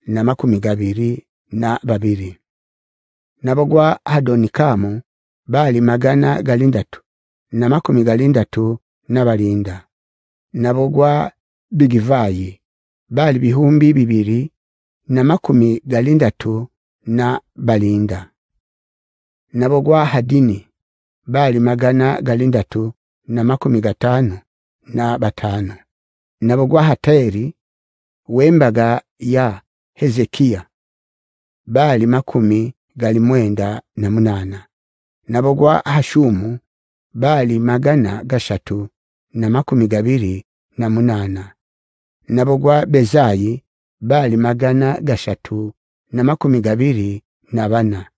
Speaker 2: na makumi gabiri na babiri nabo gwa bali magana galindatu na makumi galindatu na nabo gwa bigivayi bali bihumbi bibiri na makumi galindatu na balinda nabo gwa hadini bali magana galindatu na makumi gatano na batano nabogwa hateri wembaga ya Hezekiya bali makumi gali mwenda na munana nabo gwa Hashumu bali magana gashatu na makumi gabiri na munana nabo gwa Bezayi bali magana gashatu na makumi gabiri na bana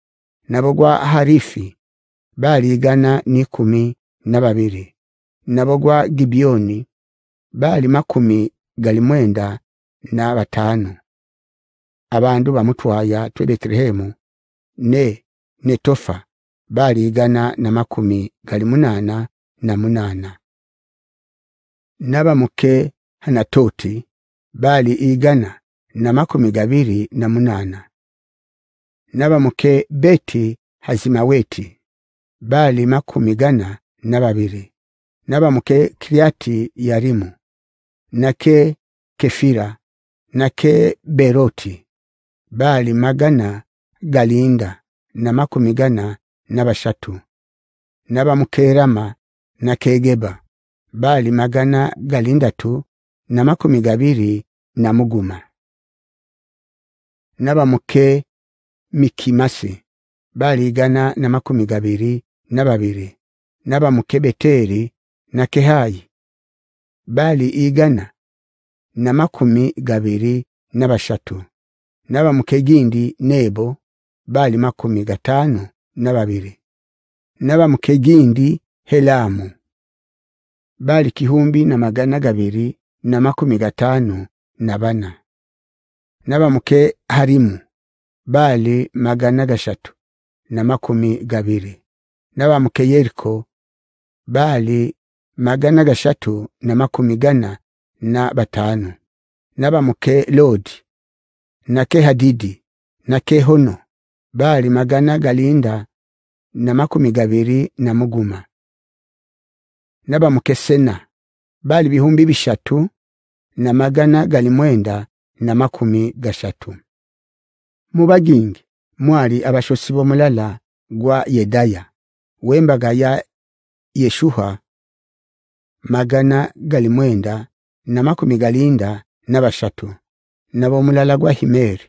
Speaker 2: nabo gwa Harifi baaligana n'ikumi na babiri nabogwa gwa bali baali makumi gali mwenda na bataano abandu bamutwaya twe betelehemu ne netofa baaligana na makumi gali munana na munana n'abamuke hanatoti bali igana na makumi gabiri na munana n'abamuke beti hazimaweti baali makumi gana na babiri naba mu yarimu nake kefira nake beroti bali magana galinda na makumi gana nabashatu naba mukerama nakegeba bali magana galinda tu na makumi gabiri na muguma naba mikimasi bali gana na makumi gabiri n'ababiri n'abamukebeteri na kehayi bali igana na makumi gabiri n'abashatu n'abamukegindi nebo bali makumi gatano n'ababiri n'abamukegindi helamu bali kihumbi na magana gabiri na makumi gatano na bana n'abamuke harimu bali magana gashatu na makumi gabiri yeriko bali magana gashatu na makumi gana na batanu n'abamuke lodi na kehadidi na kehono bali magana galinda na makumi gabiri na muguma sena bali bihumbi bishatu na magana galimwenda na makumi gashatu mubagingi mwali abashosi bomulala gwa yedaya w'embaga ya yeshuha magana galimwenda na makumi galinda na bashatu na bomulala gwa himeri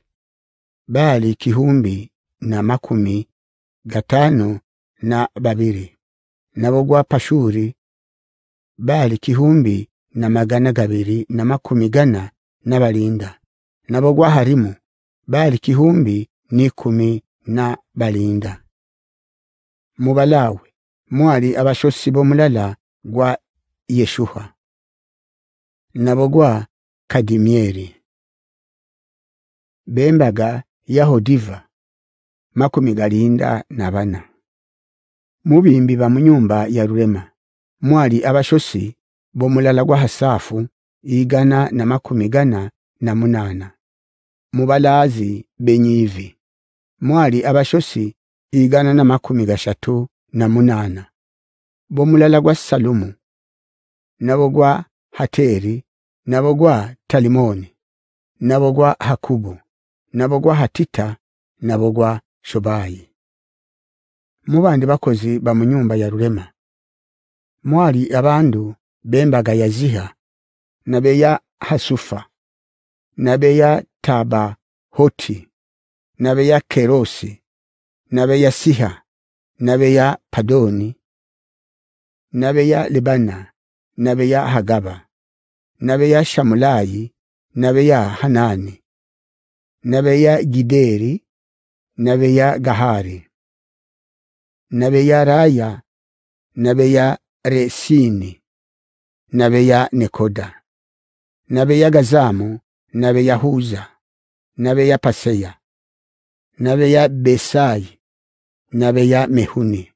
Speaker 2: bali kihumbi na makumi gatano na babiri nabo gwa pashuri bali kihumbi na magana gabiri na makumi gana na balinda nabo gwa harimu bali kihumbi ni kumi na balinda mu mwali abashosi b'omulala
Speaker 1: gwa yeshuha nabogwa gwa kadimyeri bembaga yahodiva
Speaker 2: makumi galinda na bana mubimbi ba munyumba ya rurema mwali abashosi bomulala gwa hasafu igana na makumi gana na munana mubalazi benyivi mwali abashosi igana na makumi gashatu na munana bomulala gwa salumu nabo gwa hateri nabo gwa talimoni nabo gwa hakubu nabo gwa hatita nabo gwa shobayi mubandi bakozi ba munyumba ya rurema mwali abandu bembaga yaziha nabeya hasufa nabeya taba hoti nabeya kerosi nabe ya siha nabe ya padoni nabe ya libana ya hagaba nabe ya shamulayi nabe ya hanani nabe ya gideri ya gahari nabe ya raya nabe ya resini nabe ya nekoda nabe ya gazamu nabe ya huza nabe ya paseya nabe ya besayi nabeya mehuni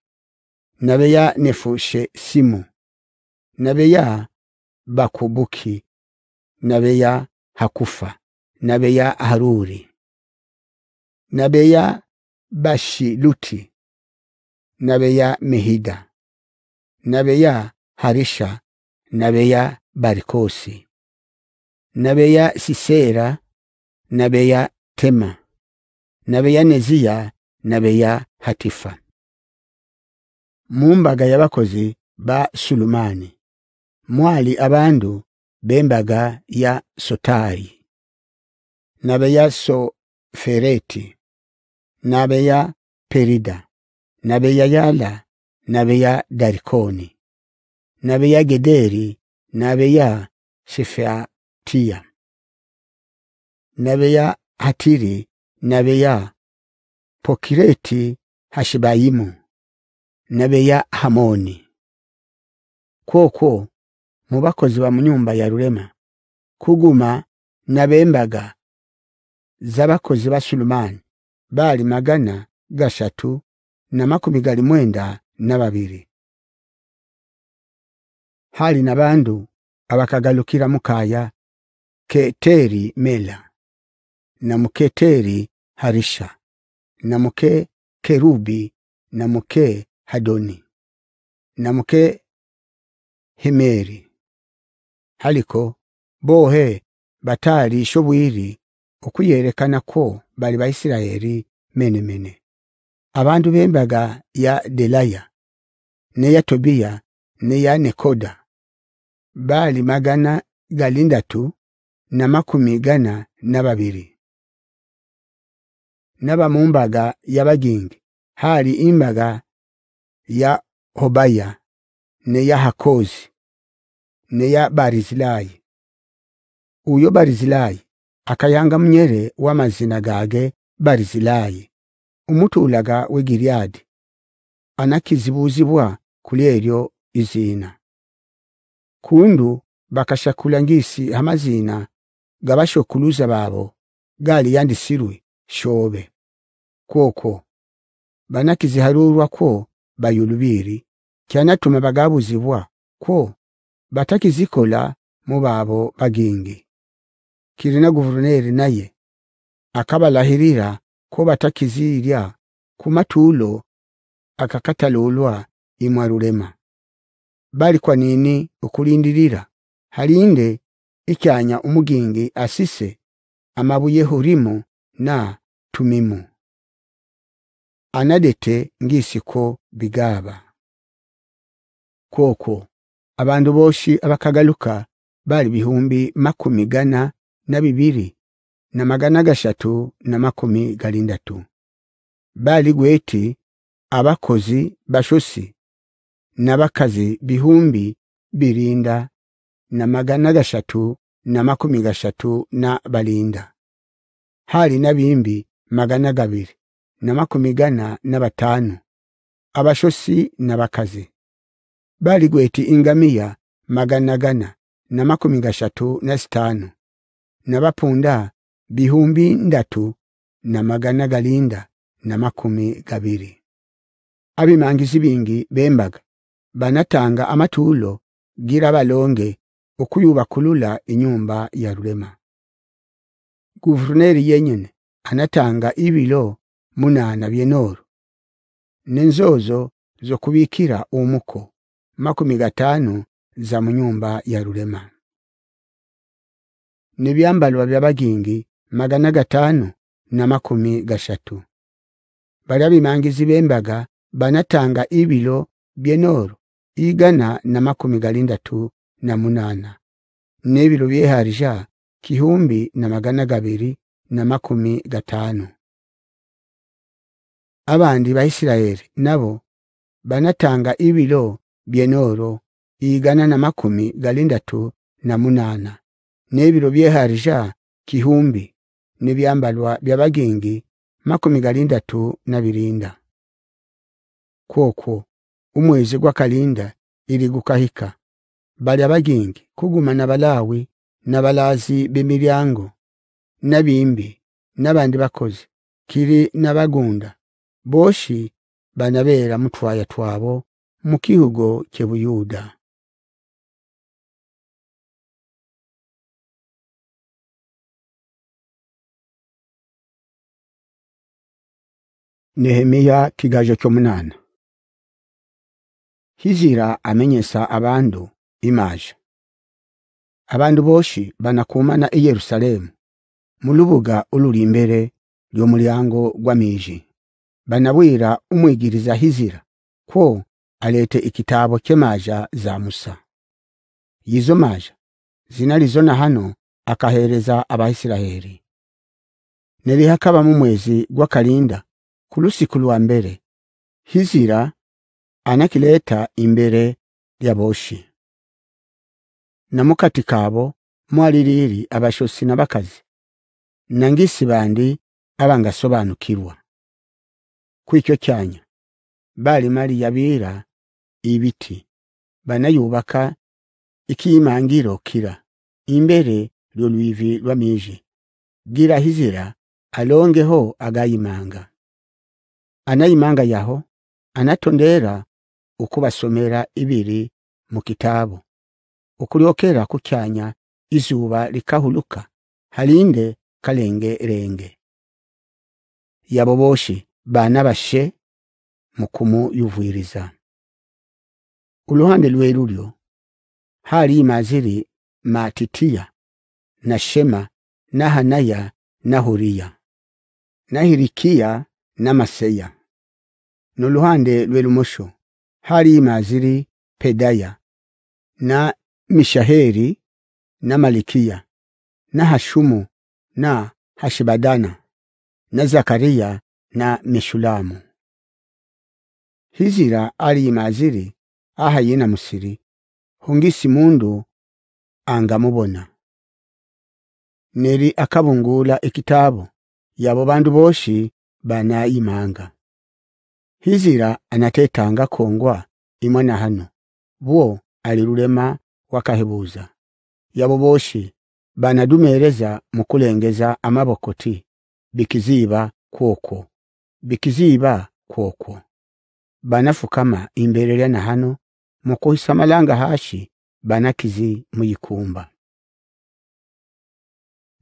Speaker 2: nabeya nefushe simu nabeya bakubuki nabeya hakufa nabeya haruri nabeya bashiluti nabeya mehida nabeya harisha nabeya barikosi nabeya sisera nabeya tema nabeya neziya n'abeya hatifa mu mbaga y'abakozi ba sulumaani mwali abandu b'embaga ya sotari n'abeya sofereti n'abeya perida n'abeya yala n'abeya darikoni n'abeya gederi n'abeya nabe n'abeya hatiri n'abeya pokireti hashibayimu na ya hamoni kwokwo mu bakozi ba munyumba ya rurema kuguma na bembaga z'abakozi ba Sulumani bali magana gashatu na makumi gali mwenda na babiri hali na bandu abakagalukira mukaya keteri mela na muketeri harisha na muke
Speaker 1: kerubi, namuke hadoni, na muke hemeri. Haliko bohe
Speaker 2: batali shobwiri okuyerekana ko bali baisiraeli mene mene. Abantu bembaga ya Delaya ne ya Tobiya ne ya Nekoda bali magana galindatu na makumi gana na babiri n'aba mu mbaga y'abagingi hari imbaga ya hobaya ne ya hakozi ya barizilayi uyo barizilayi akayanga mnyere w'amazina gage barizilayi umutu ulaga wegiliyadi anakizibuzibwa kulyeryo izina kundu bakashakulangisi amazina gabashokuluza babo gali yandisirwe shobe kwokwo banakizihalulwa kwo bayulubiri kyanatuma bagabuzibwa kwo batakizikola mu baabo bagingi kirina guverineri naye akabalahirira ko batakizirya ku matulo akakatalulwa imwarulema bali kwa nini okulindirira halinde ikyanya umugingi asise amabuye hurimo na tumimu anadete ngisiko bigaba koko abantu boshi abakagaluka bali bihumbi makumi gana na bibiri na magana gashatu na makumi galindatu bali gweti abakozi na bakazi bihumbi birinda na magana gashatu na makumi gashatu na balinda hari n'abimbi magana gabiri na makumi gana n'abatanu abashosi n'abakazi baligweti ingamiya magana gana na makumi gashatu na sitanu n'abapunda bihumbi ndatu na magana galinda na makumi gabiri abimangizi bingi bembaga banatanga amatulo gira balonge okuyuba kulula inyumba ya rulema guvernere yenyene anatanga ibiro munaana byenoro n'enzozo kubikira umuko makumi gataano za mu nyumba ya rurema nibyambalwa by'abagingi magana gataano na makumi gashatu bali abimangizi b'embaga banatanga ibiro byenoro igana na makumi galindatu na munana n'ebiro byeharja kihumbi na magana gabiri na makumi gatanu abandi baisiraeli nabo banatanga ibilo byenoro igana na makumi galindatu na munana n'ebiro byeharija kihumbi nibyambalwa byabagingi makumi galindatu na birinda kwokwo umwezi gwakalinda iri gukahika bali abagingi kuguma na balawi n'abalaasi b'emiryango n'abimbi n'abandi bakozi kiri n'abagunda
Speaker 1: boshi banabeera mu twaya twabo mu kihugo kye buyuda Nehemiya kigajo kyomunana Hizira amenyesa
Speaker 2: abandu imaje abandu boshi banakumana i Yerusalemu mu lubuga mbere lyo mulyango gwa miji banabwira umwigiriza hizira ko alete ikitabo kemaja za Musa yizo maja zinalizona hano akahereza abaisiraheli hakaba mu mwezi gwa kalinda kulusiku lwa mbere hizira anakileta imbere lya boshi na kabo kaabo abashosi n'abakazi nangisi bandi abangasobanukirwa kwikyo kyanya bali yabiira ibiti banayubaka ikiyimangiro kira imbere lyolwivi lwamiji gira hizira alongeho agayimanga anayimanga yaho anatondera ukubasomera ibiri mu kitabo okulyokera kukyanya izuba likahuluka halinde kalengerenge yabo boshi baana bashe mukumu yuvuiriza uluhande lwe lulyo halima zili matitiya na shema na hanaya na huriya na hilikiya na maseya noluhande lwe lumosho halima zili pedaya na mishaheri na malikiya na hashumu na hashibadana na zakariya na meshulamu hizira ali maziri aha yina musiri hungisi mundu angamubona neri akabungula ikitabu yabo bandu boshi banayimanga hizira anatetanga kongwa imwana hano buo alirulema wakahibuuza yabo boosi banadumeereza mu kulengeza amaboko ti bikiziiba kwokwo bikiziiba kwokwo banafukama imbererya na hano mu kuhisamalanga hashi banakizi muyikumba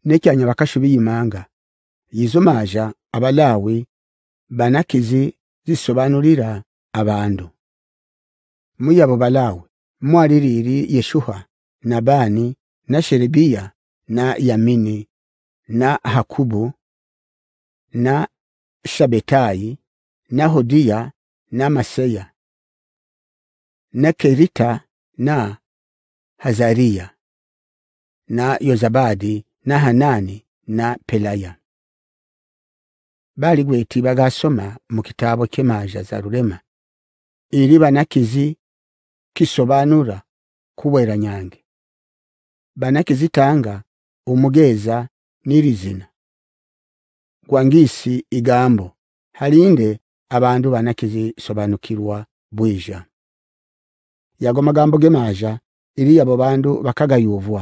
Speaker 2: nekyanya bakashi biyimanga yizomaja abalawi banakizi zisobanulira abandu muyabo balawe mwalilili Yeshuha na Bani na Sherebiya na Yamini na Hakubu na Shabetai na Hodia na Maseya na Kerita na Hazaria na Yozabadi na Hanani na Pelaya bali gweti bagasoma mu kitabo ky'emaaja za rurema iri banakizi kisobanura kubwera nyange zitanga umugeza nirizina kwangisi igambo halinde abantu banakizisobanukirwa bwija yago magambo gemaja ili yabo bandu bakagayuvwa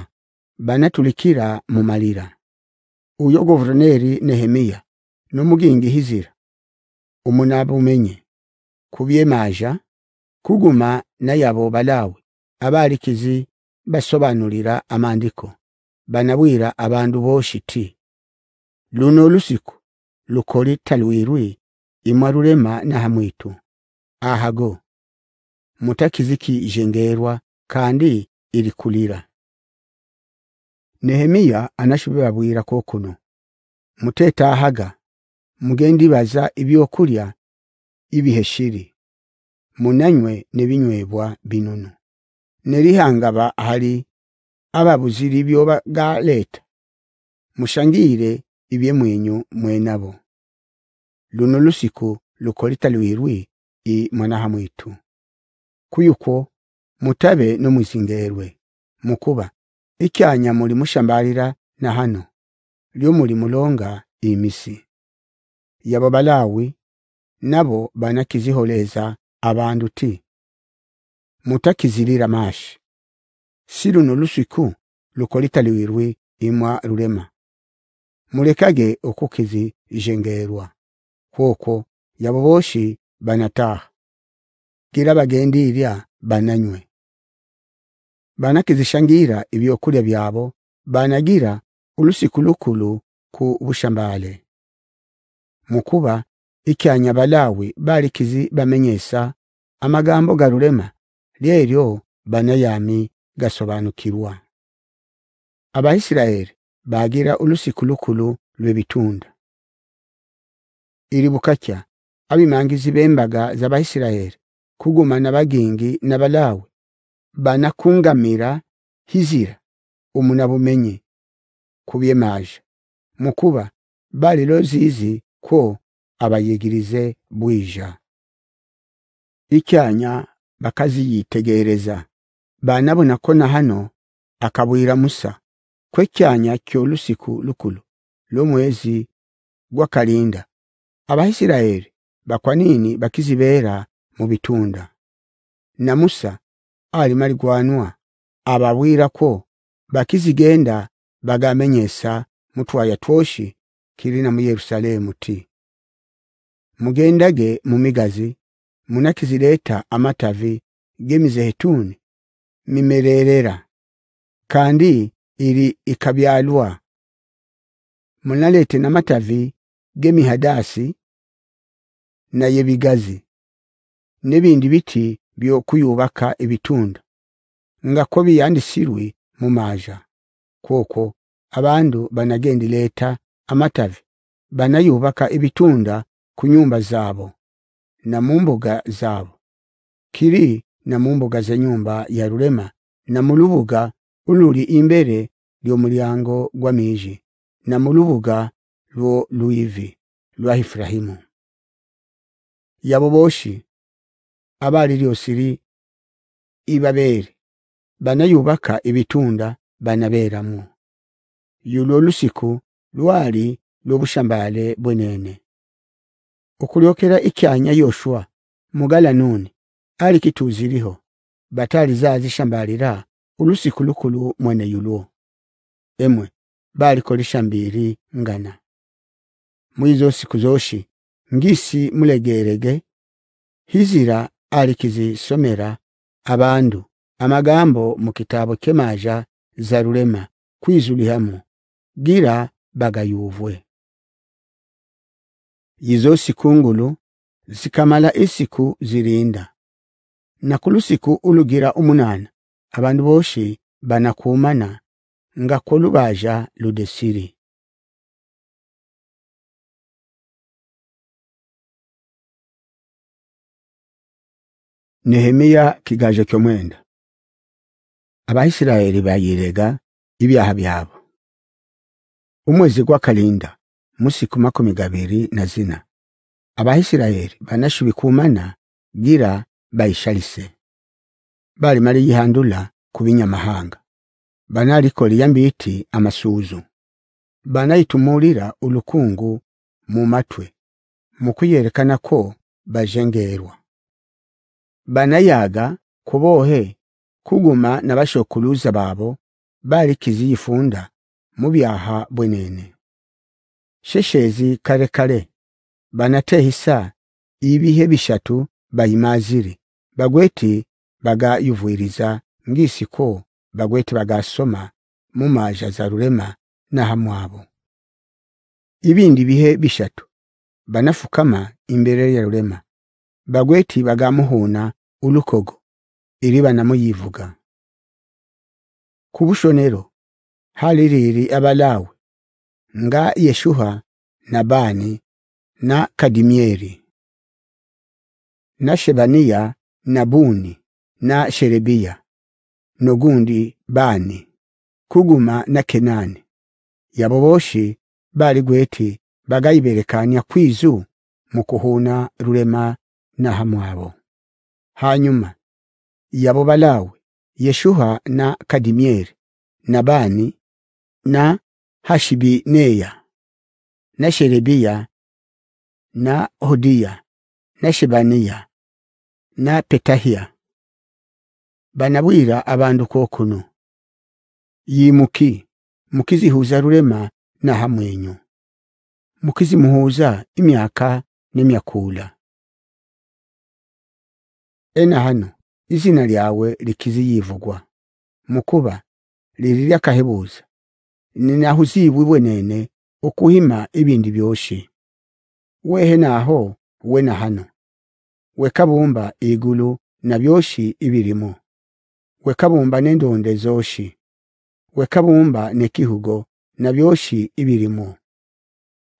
Speaker 2: banatulikira mu malira uyo guverineri Nehemiya nomugingi hizira umunabumenye kubyemaja kuguma n'ayabo abali abaalikizi basobanulira amandiko banabwira abandu boshiti luno olusiku lukoli talwirwe imwa rurema nahamwitu ahago mutakiziki jengerwa kandi ilikulira Nehemiya anashubabwira kokuno muteta ahaga mugendi baza ibyokulya ibiheshiri munanywe n'ebinywebwa binono ne lihangaba ahali ababuzili libyo bagaleeta mushangire ibye mwenyu mwenabo luno lusiku lukolita lwirwi i e mwanaha mwitu kuyuko mutabe nomwizingerwe mukuba ikyanya muli mushambalira na hano lyo muli mulonga imisi e yabo balawi nabo banakiziholeza abantu ti mutakizirira maashi si luno lusiku liwirwe imwa rurema mulekage okukizi jengerwa koko yaboboshi banataha kira irya bananywe banakizishangira ibyokulya byabo banagira ulusikulukulu ku bushambale mukuba ikyanya balawi balikizi bamenyesa amagambo garulema lyeryo banayami gasobanukirwa abaisiraeli bagira ulusikulukulu lw'ebitunda iri bukakya abimangizi b'embaga z'abaisiraeli kuguma na n'abalawi banakungamira hizira umunabumenye kubyemaje mukuba lozizi ko abayigirize bwija icyanya bakaziyitegereza banabona kona hano akabwira Musa kwecyanya kyolusiku lukulu lomwezi gwakalinda bakwa nini bakizibera mu bitunda na Musa ali maligwanwa ababwira ko bakizigenda bagamenyesa mutwa kiri kirina mu Yerusalemu ti mugendage mu migazi munakizireeta amatavi g'emizeituuni mimererera kandi iri ikabyalwa munaleete n'amatavi g'emihadasi yebigazi n'ebindi biti byo kuyubaka nga ngako biyandisirwe mu maja kwokwo abandu banagendileeta amatavi banayubaka ibitunda kunyumba zabo zaabo na mu mbuga zaabo kiri na mu mbuga nyumba ya lulema na mu lubuga ululi imbere mulyango gwa miiji na mu lubuga lwo luivi lwa ifulahimu yabo boshi abaali lyosiri ibabeere banayubaka ibitunda banabeeramu yulwo lusiku lwali lw'obushambale bwenene okulyokera ikyanya yoshua mugala ali kituuziriho bataali zaazishambalira olusiku lukulu mwene yulwo emwe balikolesha mbiri ngana mwizo siku zoshi ngisi mulegerege hizira ali kizisomera abandu amagambo mu kitabo kemaja za rulema kwizulihamu gira bagayuvwe yizo siku ngulu zikamala isiku zirinda na kulusiku ulugira umunana
Speaker 1: abantu boshi banakumana nga ludesiri Nehemia kigaje kyomwenda Abaisiraeli bayirega ibyaha byabo
Speaker 2: Umwezi kwa kalenda musi makumi gabiri na zina abaisirayeli banashubikumana gira baishalise bali mali yihandula kubinyamahanga koli yambiti amasuzu banayitumulira ulukungu mu matwe mukuyerekana ko bajengerwa banayaga kubohe kuguma nabashokuluza babo bali kiziyifunda mubyaha bwenene sheshezi kalekale banatehisa ibihe bishatu bayimazire bagweti bagayuvwiriza ngisiko bagweti bagasoma mu maja za rurema na ibindi bihe bishatu banafukama imbere ya rurema bagweti bagamuhuna ulukogo iriba namuyivuga kubushonero haliriri abalawi nga Yeshuha nabani na Kadimieli na Shebaniya na Buni na Sherebiya nogundi Bani kuguma na Kenani yaboboshi boshi bali gweti bagayiberekanya kwizu mu kuhuna rurema na hamwabo hanyuma yabo balawe Yeshuha na Kadimieli na Bani na Hashibineya na Sherebiya na Hodiya na Shebaniya na Petahiya banabwira abantu kokuno yimuki mukizihuza rurema na hamwenyu muhuza imyaka n'emyakula ena hano izina lyawe yivugwa mukuba liri kahebuza ninahuziwe wenene okuhima ibindi byoshe wehe naho we na hano wekabumba kabumba igulu na byoshi ibirimo wekabumba kabumba n'endonde zoshi wekabumba kabumba n'ekihugo na byoshi ibirimo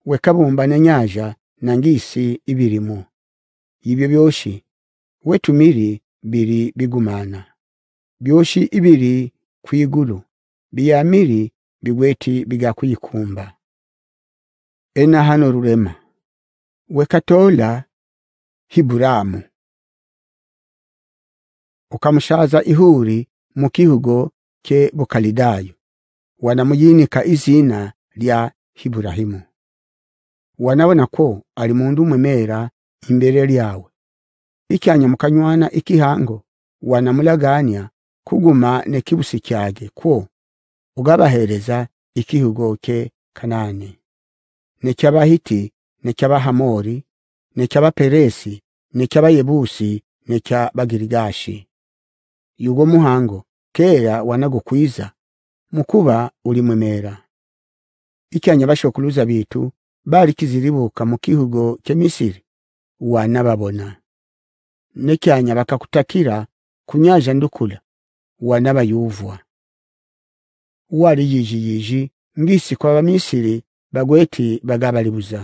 Speaker 2: wekabumba kabumba n'enyaja na ngisi ibirimo ibyo byoshi wetumiri biri bigumana byoshi ibiri kwigulu biyamiri biweti bigakwikumba
Speaker 1: ena hano rurema wekatola hiburamu ukamshaza ihuri
Speaker 2: mukihugo ke bukalidayo wanamuyinika izina lya hiburahimu wanabona ko ali mundu mwemera imbere lyawe ikyanya mukanywana ikihango wanamulaganya kuguma nekibusi kyage kwo ugabahereza ikihugo ke kanani nicyabahiti nicyabahamori nicyabaperesi nicyabayebusi nicyabagirigashi yugo muhango kera wanagukwiza mukuba uli mwemera ikyanya bashokuluza bitu bali kiziribuka mu kihugo kyemisiri wanababona nicyanya bakakutakira kunyaja ndukula wanabayuvwa wali yiji ngisi kwa bamisiri bagweti bagabalibuza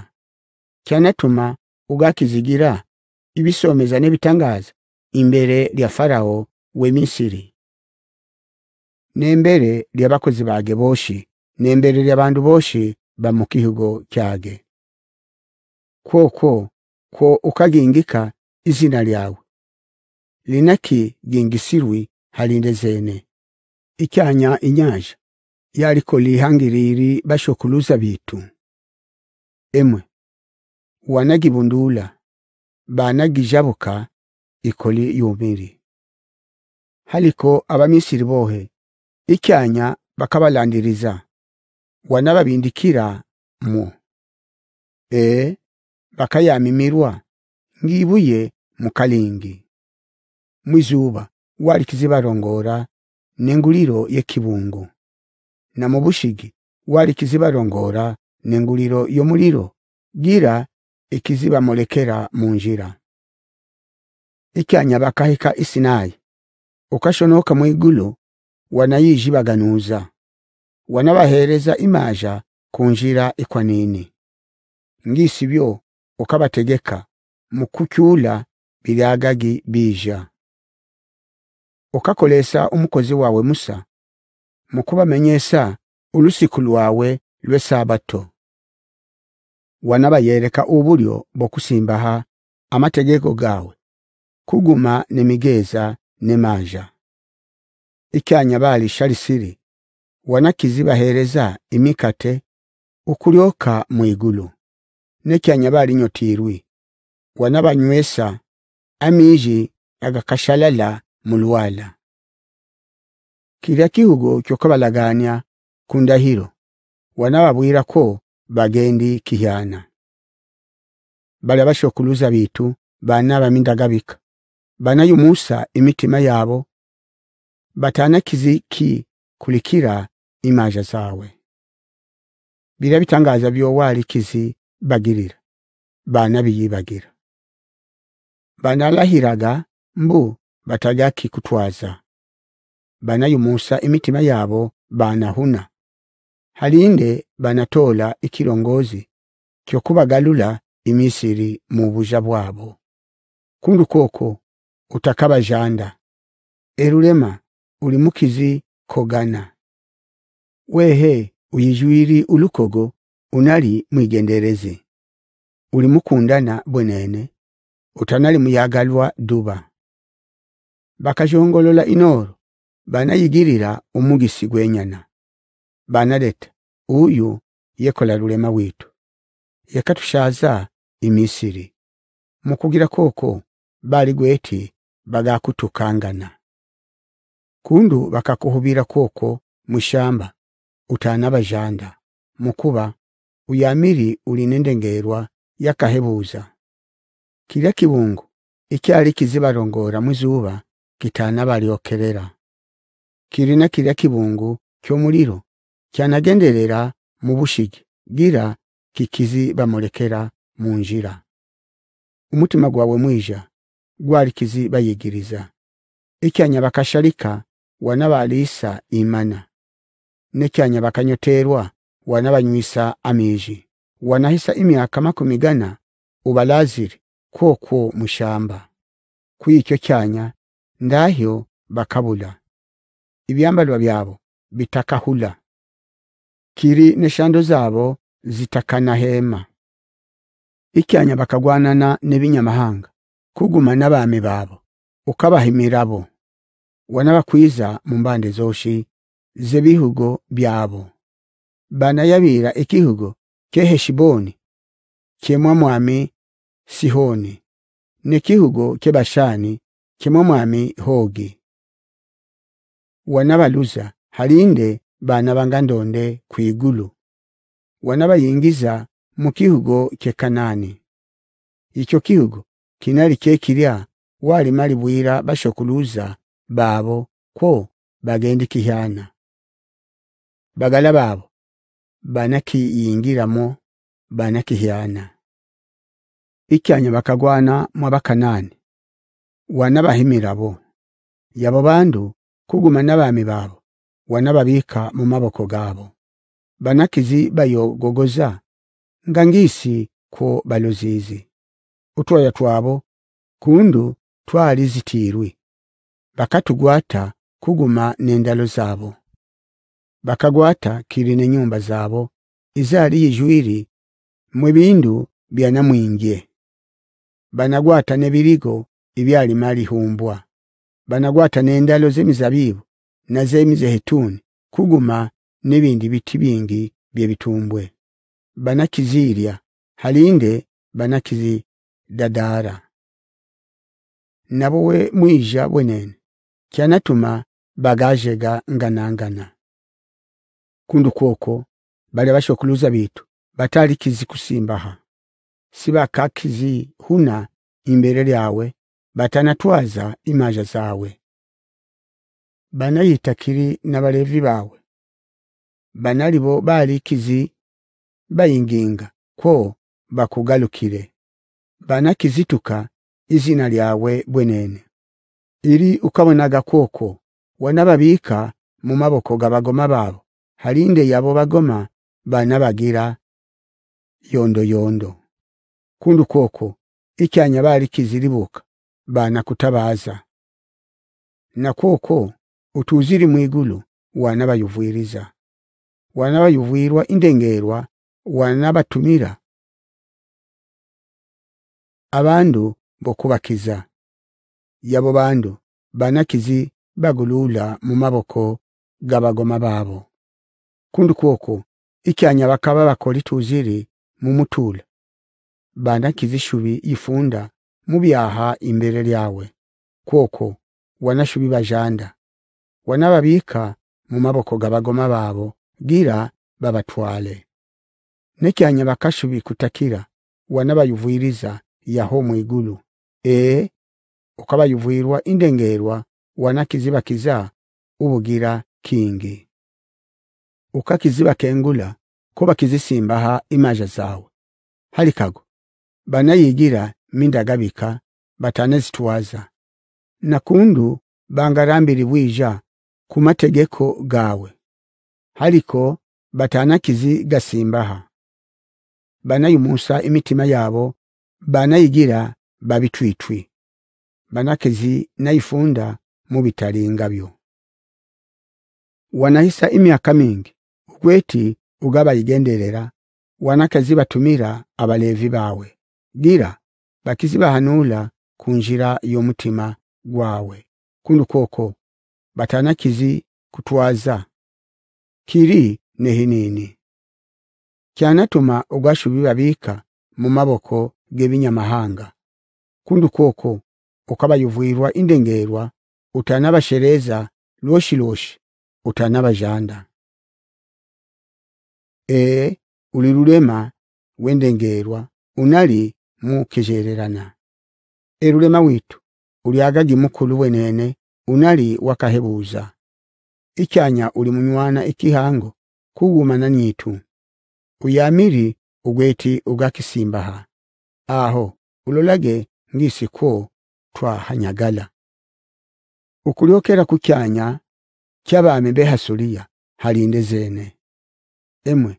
Speaker 2: kyanatuma ugakizigira ibisomeza n'ebitangaza imbere lya farao we Misiri nembere lya bakozi bage boshi nembere lya bandu boshi bamukihugo kyage kwokwo ko ukagingika izina lyawe linaki gingisirwi zene icyanya inyaja lyalikola lihangiriri bashokuluza bitu emwe wanagibundula banagijabuka ikoli yumiri haliko abamisiri bohe ikyanya bakabalandiriza wanababindikira mu e bakayamimirwa ngibuye mukalingi mwizuba walikizibarongora nenguliro yekibungo na mu bushigi walikizibalongoora n'enguliro y'omuliro gira ikiziba mu njira ikyanya bakahika isinai ukashonoka mwigulu wanayiji baganuuza wanabaheereza imaja kunjira ikwanini ngisi byo mu kukyula bilagagi bija ukakolesa umukozi wawe Musa mu kubamenyesa olusiku lwawe lw'essaabato wanabayereka obulyo bokusimbaha amategeko gaawe kuguma n'emigeeza n'emanja bali shalisiri wanakizibaheereza imikate okulyoka mu igulu bali nyotirwi wanabanywesa amiji agakashalala mu lwala kirya kihugo kyokabalaganya ku ndahiro wanababwira ko bagendi kihyana bali abashokuluza bitu baana bamindagabika banayo Musa imitima yabo batanakizi ki kulikira imaja zawe bila bitangaza byowali kizi bagirira bana biyibagira banalahiraga mbu batagaki kutwaza banayumusa emitima yabo banahuna halinde banatola ikilongozi kyokubagalula imisiri mu buja bwabo kundu kwokwo utakabajanda erulema uli mukizi kogana wehe uyijwiri ulukogo unali mwigendereze uli mukundana bwenene utanali muyagalwa duba bakajongolola inoro banayigirira omugisi gw'enyana banaleta uyu yekola lulema witu yakatushaza imisiri e mu kugira kwokwo bali gweti bagakutukangana kundu bakakuhubira kwokwo mushamba utanabajanda mukuba uyamiri ulinendengerwa yakahebuza kila kibungu ikyali kizibarongora muzuba kitana kirina kirya kibungu ky'omuliro kyanagenderera mu bushigi gira kikizi bamulekera mu njira umutima gwawe mwija gwali bayigiriza ekyanya bakashalika wanabaliisa imana nekyanya bakanyoterwa wanabanywisa amiji wanahisa imyaka makumi gana ubalaziri kwokwo mushamba kwikyo kyanya ndahyo bakabula ibyambalwa byabo bitakahula kiri n'eshando zabo hema ikyanya bakagwanana n'ebinyamahanga kuguma n'abami baabo ukabahimirabo wanabakwiza mu mbande zoshi zebihugo byabo banayabira ikihugo keheshiboni kemwa mwami sihoni nekihugo kebashani kemwa mwami hogi wanabaluza halinde bana bangandonde kwigulu wanabayingiza mu kihugo kye Kanani icyo kihugo kinali kyekirya wali mali bwira bashokuluza babo ko bagendi kihana bagala babo banaki hiana ikyanya bakagwana mwabakanani wanabahimirabo yabo bandu kuguma nabami baabo wanababiika mu maboko gaabo banakizi bayogogoza nga ko balozizi utwaya twabo kundu twali zitirwe bakatugwata kuguma n'endalo zaabo bakagwata kiri nyumba zaabo izaali yijwiri mwebindu byana mwingye banagwata nebirigo ibyali mali humbwa banagwata n'endalo z'emizabibu na z'emizehetuuni kuguma n'ebindi biti bingi by'ebitumbwe banakiziirya halinde banakizi dadara nabowe we mwija bwenene kyanatuma bagajega nganangana kundu kwokwo bale bashokuluza bitu batali kizi kusimbaha sibakakizi huna imbere lyawe batanatwaza imaja zaawe banayitakiri n'abalevi baawe banalibo balikizi bayinginga ko bakugalukire banakizituka izina lyawe bwenene iri ukabonaga koko wanababika mu maboko gabagoma babo halinde yabo bagoma banabagira yondo yondo kundu koko ikyanya bari kiziribuka na koko utuziri mwigulu wanabayuvwiriza wanabayuvwirwa indengerwa wanabatumira abandu bokubakiza yabo bandu banakizi bagulula mu maboko gabagoma baabo kundi kwokwo ikyanya bakaba bakoli tuziri mu mutula banakizi shubi ifunda mubyaha imbere lyawe kwoko wanashubi bajanda wanababika mu maboko gabagoma babo gira babatwale nekyanya bakashubi kutakira wanabayuvuyiriza yaho mwigulu e ee, ukabayuvuirwa indengerwa wanakiziba kiza ubugira kingi ukakiziba kengula ko bakizisimbaha imaja zawe halikago banayigira mindagabika batanezitwaza nakundu bangarambiri bwija ku mategeko gawe haliko batanakizi gasimbaha banayumusa imitima yabo banayigira babitwitwi banakizi nayifunda mu bitalinga byo wanahisa imyaka mingi ugweti ugaba igenderera wanakazi batumira abalevi bawe gira bakizibahanula ku njira mutima gwawe kundu kwokwo batanakizi kutwaza kiri nehinini kyanatuma ogwashu bibabiika mu maboko g'ebinyamahanga kundu kwokwo okabayuvwirwa indengerwa utanabashereza lwoshiloshi utanabajanda e ee, uli lulema wendengerwa unali mukijererana erulema witu ulyagagi mukulu wenene unali wakahebuza ikyanya uli munywana ikihango kuwumana nyitu uyamiri ugweti ugakisimbaha aho ulolage ngisiko twahanyagala ukulyokera kukyanya be behasuliya halinde zene emwe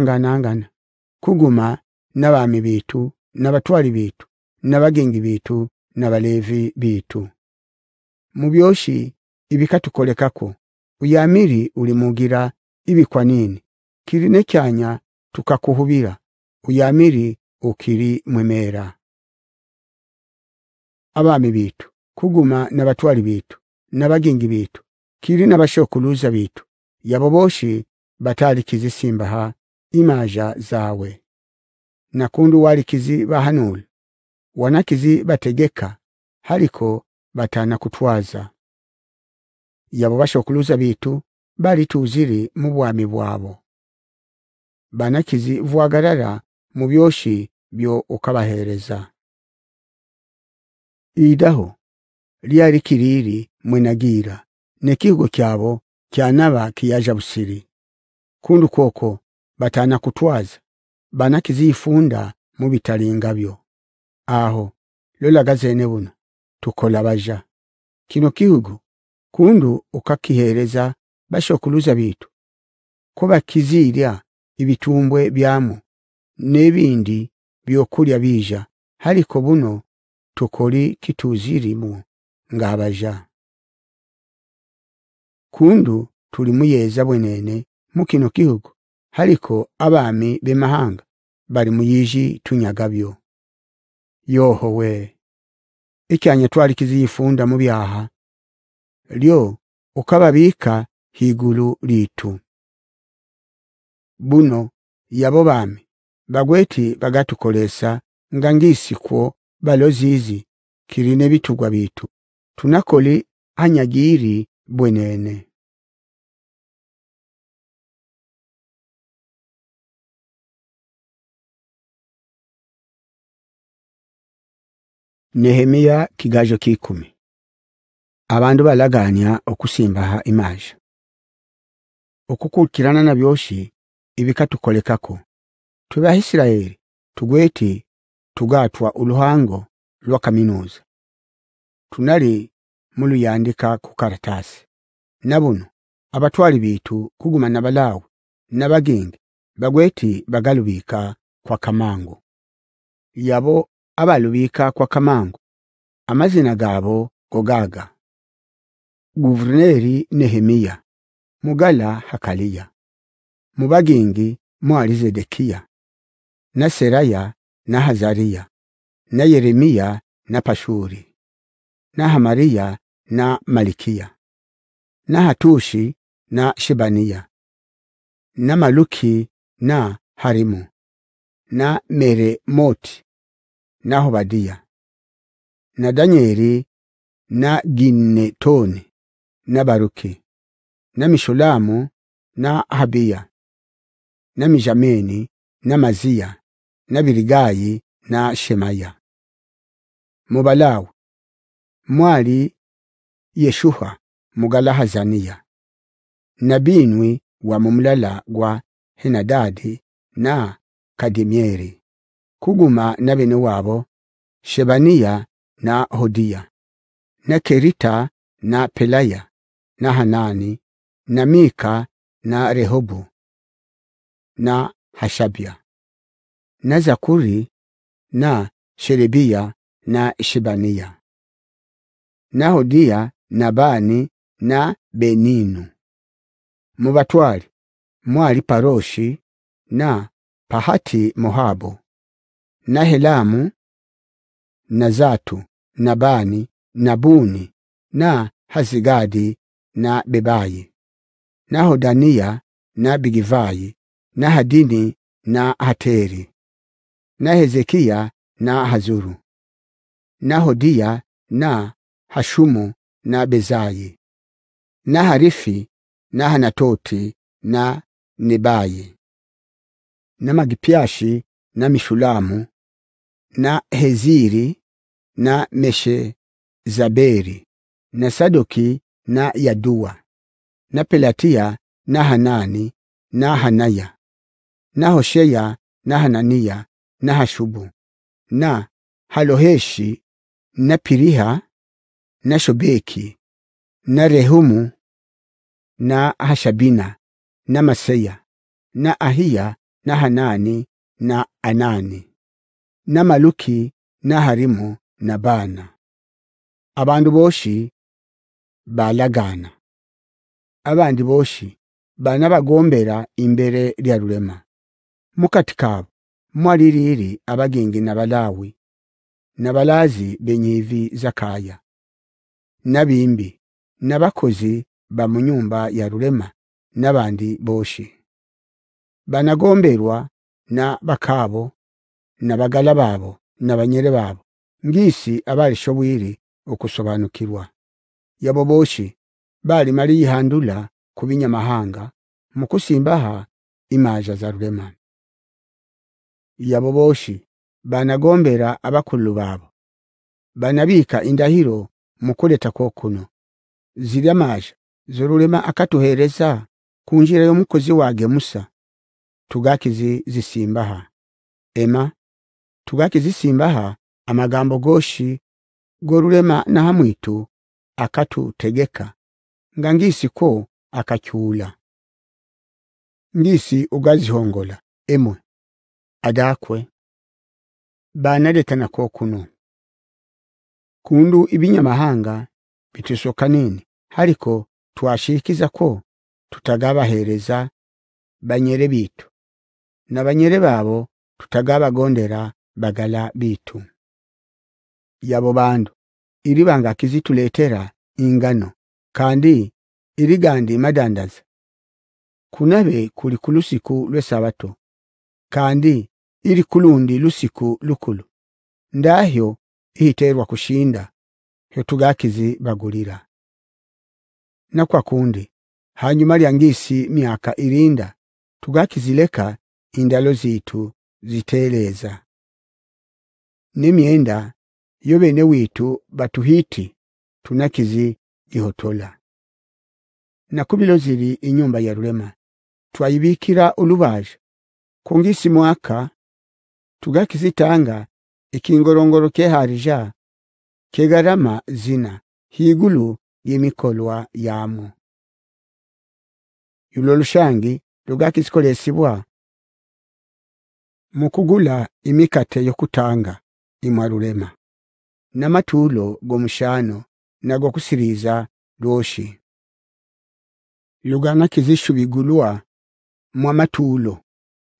Speaker 2: ngana kuguma n'abaami biitu n'abatwali biitu n'abagengi biitu nabalevi biitu mu byoshi uyamiri ulimugira ibikwa nini kirine cyanya tukakuhubira uyamiri ukiri mwemera abami bitu kuguma n'abatwali bitu n'abagingi bitu kiri n'abashokuluza bitu yaboboshi batali kizisimbaha imaja zawe nakundu walikizi bahanuli wanakizi bategeka haliko batana kutwaza yabo bashokuluza bitu bali tuziri mu bwami bwabo banakizi vwagarara mu byoshi byo ukabahereza idaho lyali kiriri mwenagira nekigo kyabo kyanaba kiyaja busiri kundu koko batana kutwaza banaki zifunda mu bitalinga byo aho lolaga gazene buno tukola baja kino kihugu kundu ukakihereza bashokuluza bitu kuba kizirya ibitumbwe byamu nebindi byokulya bija haliko buno tukoli kituzirimu ngabaja kundu tulimuyeza bwenene mukino kihugu haliko abami bemahanga bali muyiji tunyagabyo yohowe
Speaker 1: ikyanya kiziyifunda mu byaha lyo ukababika higulu litu buno
Speaker 2: yabo bami bagweti bagatukolesa nga kwo balozizi
Speaker 1: kirine bitugwa bitu tunakoli anyagiri bwenene nehemiya kigajo kikumi abandu balaganya okusimbaha
Speaker 2: imaja okukukirana na byoshi ebikatukolekako tuba Isiraeli tugweti tugatwa uluhango lwa kaminuza tunali muluyandika ku karatasi nabuno abatwali bitu kuguma nabalawe nabagenge bagweti bagalubika kwa kamango yabo abalubiika kwa kamangu amazina gaabo gogaga guverneri nehemiya mugala hakaliya mubagingi mwali zedekiya na seraya na hazariya na yeremiya na pashuri na hamariya na malikiya na hatushi na shebaniya na maluki na harimu na meremoti n'ahobadiya na danyeri na ginetoni na baruki na mishulamu na habiya na mijameni na maziya na biligayi na shemaya mubalawu mwali yeshuha mugalahazaniya na binwi wa mumlala gwa henadadi na kadimieri kuguma na bene wabo shebaniya na hodiya na kerita na pelaya na hanani na mika na rehobu na hashabia na zakuri na sherebia na shebania na hodia na bani na beninu mubatwali mwali paroshi na pahati mohabu na Helamu na Zatu na Bani na Buni na Hazigadi na Bebai na Hodania na Bigivai na Hadini na Hateri na Hezekia na Hazuru na Hodia na Hashumu na Bezai na Harifi na Hanatoti na Nebai na Magipyashi na Mishulamu na Heziri na Zaberi na Sadoki na Yadua na Pelatia na Hanani na Hanaya na hosheya na Hanania na Hashubu na Haloheshi na Piriha na Shobeki na Rehumu na Hashabina na Maseya na Ahia na Hanani na Anani na maluki na harimu na baana abandu boshi balagana abandi boshi banabagombera imbere lya mukatikabo mwaliriri abagingi na balawi na balazi benyivi zakaya nabimbi nabakozi munyumba ya rurema nabandi boshi banagomberwa na bakabo n'abagala baabo n'abanyere baabo ngiisi abaalishoboire okusobanukirwa yabo bali mali ihandula ku binyamahanga mu kusimbaha imaja za rurema yabo banagombera abakulu baabo banabika indahiro mu kuleta kokuno ziri amaja zorulema akatuhereza kunjira y'omukozi wage Musa tugakizi zisimbaha ema tugakizisimba amagambo goshi gorulema na hamwitu akatutegeka nga
Speaker 1: ko akacyula ngisi ugazihongola emwe adakwe banaletana kokuno
Speaker 2: kundu ibinyamahanga bitishoka nini hariko twashikiza ko tutagabahereza banyere bitu na banyere babo tutagabagondera bagala bitu yabo bandu ilibanga kizituletera ingano kandi iligandi madandaza kunabe kuli kulusiku lwesabato kandi iri kulundi lusiku lukulu ndahyo ihiterwa kushinda hetugakizi bagulira kundi hanyuma lyangisi myaka irinda tugakizileka indalo zitu ziteleza n'emyenda yo bene wiitu batuhiti tunakizi ihotola nakubilo ziri inyumba ya rurema twayibikira olubaje kongisi mwaka tugakizitanga ikingorongoro keharija kegarama zina higulu y'emikolwa yamu
Speaker 1: yulolushangi lushangi lugakizikolesibwa mu kugula imikate yokutanga imwalulema
Speaker 2: na matulo gomushano na gokusiriza lwoshi lugana kizishubigulwa mwa matulo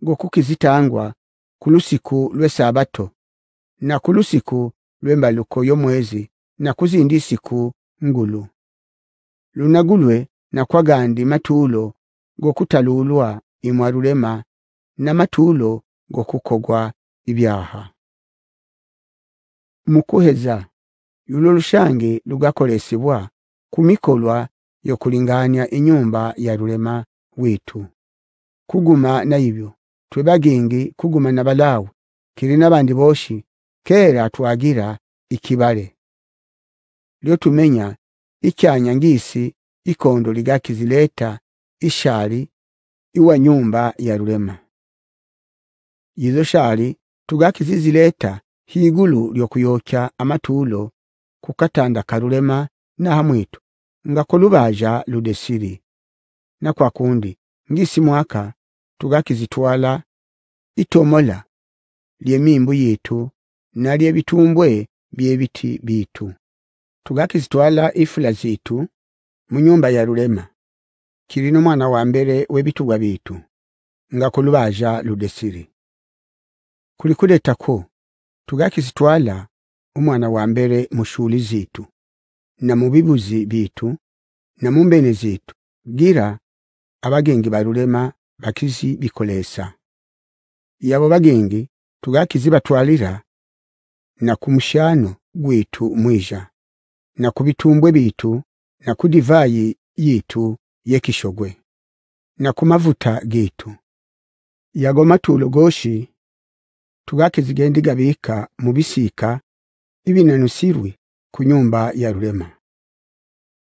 Speaker 2: gokukizitangwa kulusiku lwesabato na kulusiku lwembaluko yomwezi na kuzindi siku ngulu lunagulwe na kwagandi matulo gokutalulwa imwarulema na matulo gokukogwa ibyaha mukuheza yululushange lugakolesibwa kumikolwa yokulingania ku mikolwa ya lulema wetu kuguma na ibyo twebagenge kuguma na balawi kirina bandi boshi kera twagira ikibale lyo tumenya icyanya ngisi ikondo ligakizileta ishali iwa nyumba ya rurema yizo shali tugakizizileta higulu lyokuyokya amatulo kukatanda karulema na hamwitu nga ludesiri na kwa kundi ngisi mwaka tugakizitwala itomola lyemimbu yitu na bitumbwe byebiti bitu tugakizitwala ifula zitu mu nyumba ya rulema kirino mwana wa mbere webitugwa bitu nga ludesiri kulikuleta ko tukakizitwala umwana wa mbere mu shuli zitu na mu bibuzi bitu na mu mbene zitu gira abagengi barulema bakizi bikolesa yabo bagenge tukakizi batwalira na kumushano gwitu mwija na kubitumbwe bitu na kudivayi yitu yekishogwe na kumavuta gitu yagoma tulogoshi tugake zigenda igabika mu bisiika ibinanusirwe kunyumba ya rurema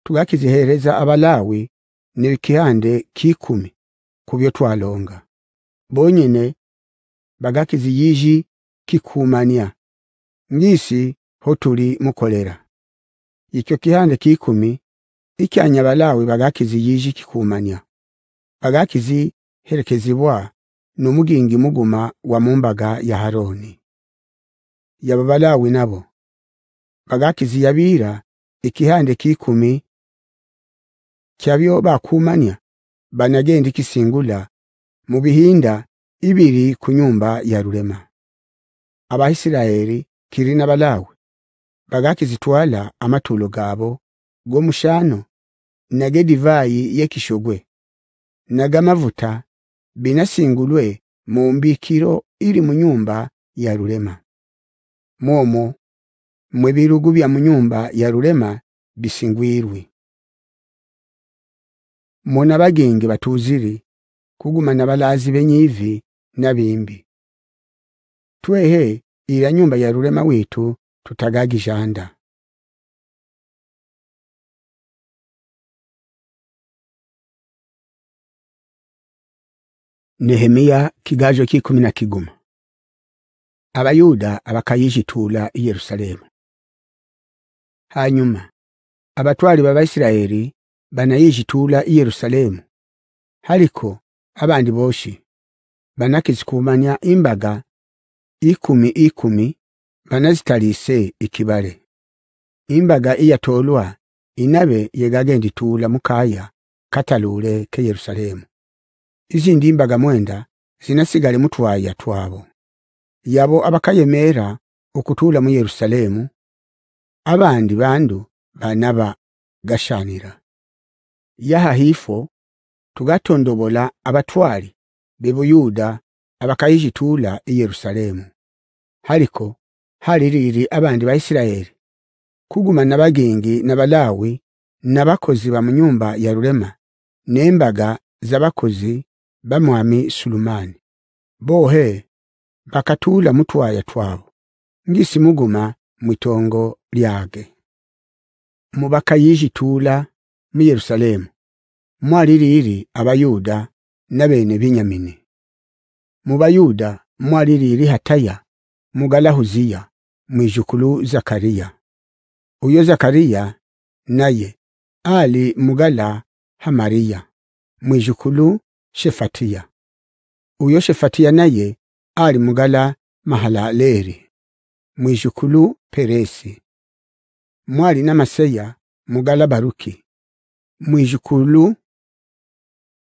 Speaker 2: tugake zihereza abalawi n'ibikihande kikumi kubyo twalonga bonyine bagake ziyiji kikumania ngisi hotuli mukolera icyo kihande kikumi ikyanya balawi bagake yiji kikumania bagakizi herekezibwa n'umugingi muguma wa mumbaga ya haroni yababalawi nabo bagakizi yabira ikihande kikumi kyabyo bakumanya banagende kisingula mu bihinda ibiri kunyumba ya rurema abahisiraeli kirina balawi bagakizitwala amatulo gabo gomushano nage yekishogwe nagamavuta binasingulwe mu mbikiro iri mu nyumba ya rurema momo mwe birugu bya mu nyumba ya rurema bisingwirwe mona bagenge batuziri kuguma na balazi benyivi nabimbi
Speaker 1: twehe ira nyumba ya rurema wetu tutagagijanda Nehemia kigajo kikumi na kiguma abayuda abakayijitula i yerusalemu
Speaker 2: hanyuma abatwali b'abaisiraeli banayijitula i yerusalemu haliko abandi boshi banakizikumanya imbaga ikumi ikumi banazitalise ikibale imbaga iyatolwa inabe yegagendi tuula mukaya katalule ke Yerusalemu izindi ndimbaga mwenda zinasigale mutwaya twabo yabo abakayemeera okutula mu Yerusalemu abandi bandu banaba gashanira yahahifo tugatondobola abatwali bebuyuda abakayijituula e Yerusalemu haliko haliriri abandi baIsiraeli kuguma nabagenge nabalawi nabakozi ba munyumba ya rurema nembaga z'abakozi bamwami Sulumani bohe bakatula mutwaya twabo ngisi muguma mwitongo lyage mubakayijituula mu Yerusalemu mwaliriri abayuda nabene binyamini mubayuda mwaliriri hataya mugalahuziya mwijukulu zakariya uyo zakariya naye ali mugala hamariya mwijukulu Shefatiya. Uyo Shefatiya naye ali mugala Mahalaleri mwijukulu Peresi.
Speaker 1: Mwali na Maseya mugala Baruki mwijukulu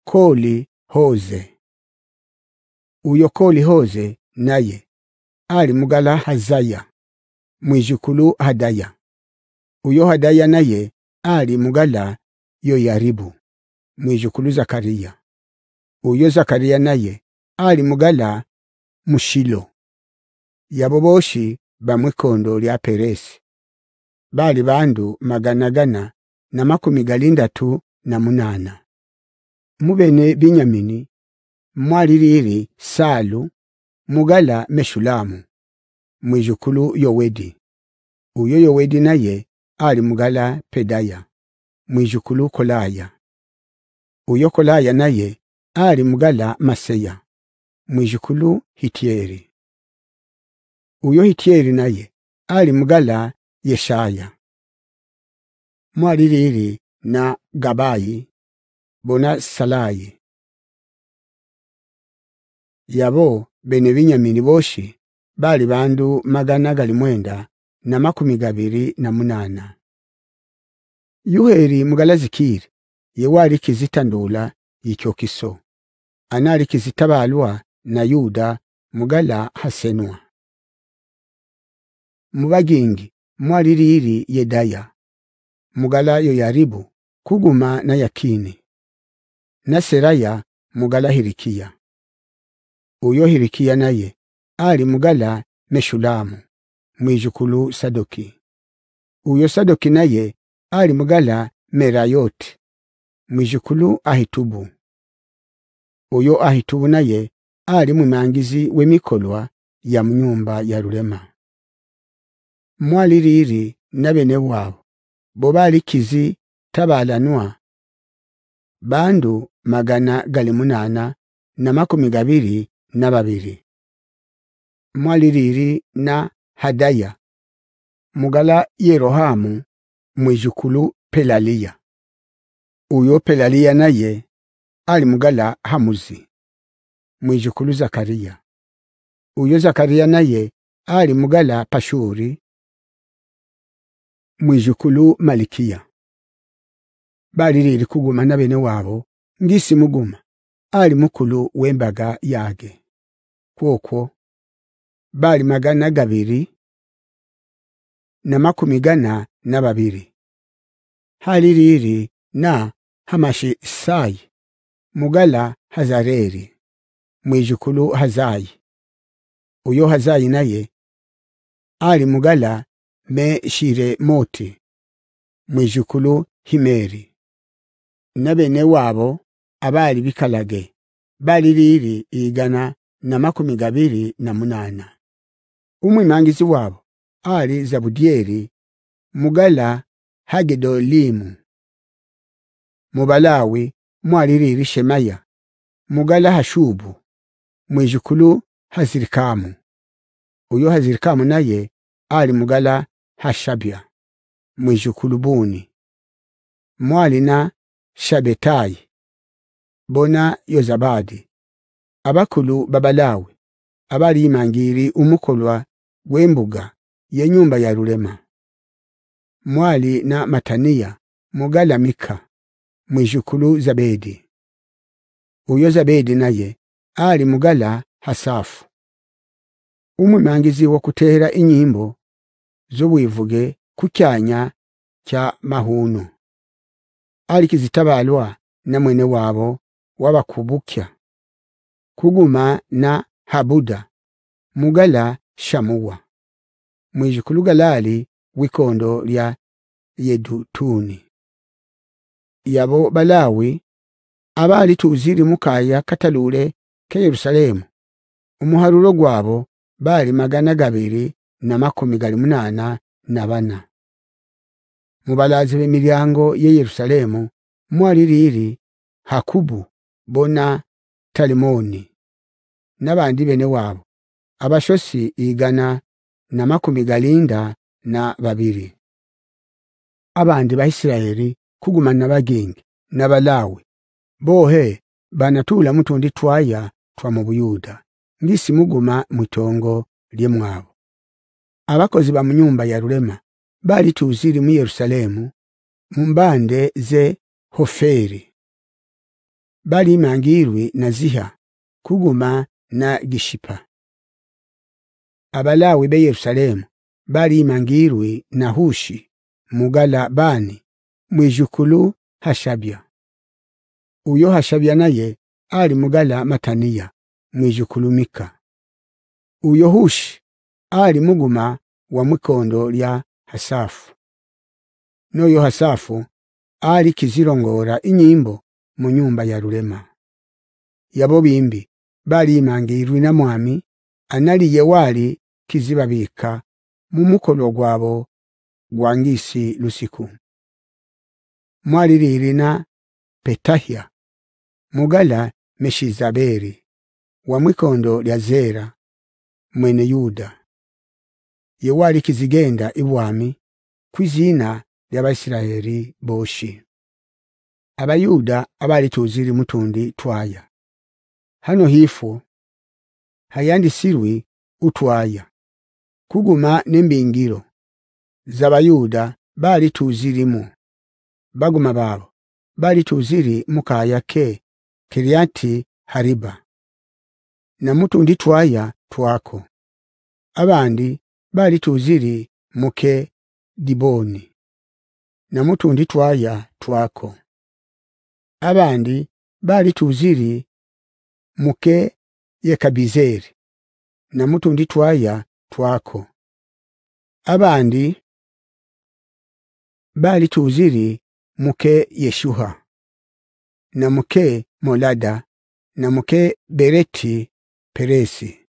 Speaker 1: Koli Hoze. Uyo Koli
Speaker 2: Hoze naye ali mugala Hazaya mwijukulu Hadaya. Uyo Hadaya naye ali mugala Yoyaribu mwijukulu Zakariya oyo Zakariya naye ali mugala mushilo yaboboshi mwikondo lya Peresi bali bandu maganagana na makumi tu na munana mubene Binyamini mwaliriri Salu mugala Meshulamu mwijukulu Yowedi uyo Yowedi naye ali mugala Pedaya mwijukulu Kolaya uyo Kolaya naye ali mugala maseya mwijukulu hityeri uyo hityeri naye ali mugala
Speaker 1: yeshaya mwaliriri na gabayi bona salayi yabo
Speaker 2: bene binyamini boshi bali bandu magana gali mwenda na makumi gabiri na munana yuheri mugala zikiri yewali kizitandula ikyo kiso anali tabaalwa na yuda mugala hasenwa mubagingi mwaliriri yedaya mugala yoyaribu kuguma na yakini na seraya mugala hirikiya uyo hirikiya naye ali mugala meshulamu mwijukulu sadoki uyo sadoki naye ali mugala merayoti mwijukulu ahitubu oyo ahitubuna ye ali mwimangizi w'emikolwa ya mnyumba ya rulema mwaliriri na bene wabo kizi tabalanwa bandu magana gali munana na makumi gabiri na babiri mwaliriri na hadaya mugala yerohamu mwijukulu pelaliya uyo pelaliya naye ali mugala hamuzi mwijukulu zakariya uyo zakariya naye ali mugala pashuri mwijukulu malikiya balilili kuguma na bene wabo ngisi muguma ali mukulu wembaga yage kwokwo bali magana gabiri na makumi gana na babiri halilili na hamashi sai mugala hazareri mwijukulu hazayi uyo hazayi naye ali mugala me shire moti mwijukulu himeri na bene wabo abali bikalage bali liri igana na makumi gabiri na munana umwimangizi wabo ali zabudieri mugala hagedolimu mubalawi mwalirire shemaya mugala hashubu mwijukulu hazirikamu uyo hazirikamu naye ali mugala hashabya mwijukulu buni mwalina shabetayi bona yozabadi abakulu babalawe abaliyimangiri umukolwa gw'embuga yenyumba ya rulema mwali na mataniya mugala mika mwijukulu Zabedi. Uyo Zabedi naye ali mugala hasafu. umwimangizi wo kutera inyimbo zobwivuge kucyanya kya mahunu. Ali kizitabalwa na mwene wabo wabakubukya. Kuguma na Habuda mugala Shamuwa galali wikondo lya Yedutuni yabo balawi abali tuziri mukaya kataluule ke yerusalemu umuharuro gwabo baali magana gabiri na makumi gali munaana na bana mubalazi b'imiryango ye Yerusalemu mwaliriri Hakubu bona Talimoni nabandi bene wabo abashosi igana na makumi galinda na babiri abandi baIsiraeli na bagenge n'abalawe bohe banatula mutundi twaya twa mu buyuda ngisi muguma mwitongo lye mwabo abakozi ba munyumba ya rulema bali tuziri mu Yerusalemu mumbande ze hoferi bali mangirwe na ziha kuguma na gishipa abalawe be Yerusalemu bali mangirwe na hushi bani mwijukulu hashabya uyo hashabya naye ali mugala mataniya mika uyo hushi ali muguma wa mwikondo lya hasafu noyo hasafu ali kizirongora inyimbo mu nyumba ya rulema yabo bimbi bali mangirwi na mwami anali yewali kizibabika mu mukono gwabo gwangisi lusiku na Petahya mugala meshizaberi wa mwikondo lya Zera mwene Yuda yewali kizigenda ibwami kwizina lya Abaisiraeli boshi abayuda abali tuziri mutundi twaya hano hifo hayandisirwi utwaya kuguma nembingiro zabayuda bali tuzirimu baguma babo bali tuziri muka yake kiriati hariba na mutundi twaya twako abandi bali tuziri muke diboni na mutundi twaya twako abandi bali tuziri muke yekabizeri
Speaker 1: na mutundi twaya twako abandi bali tuziri muke Yeshuha
Speaker 2: na muke Molada na muke Bereti Peresi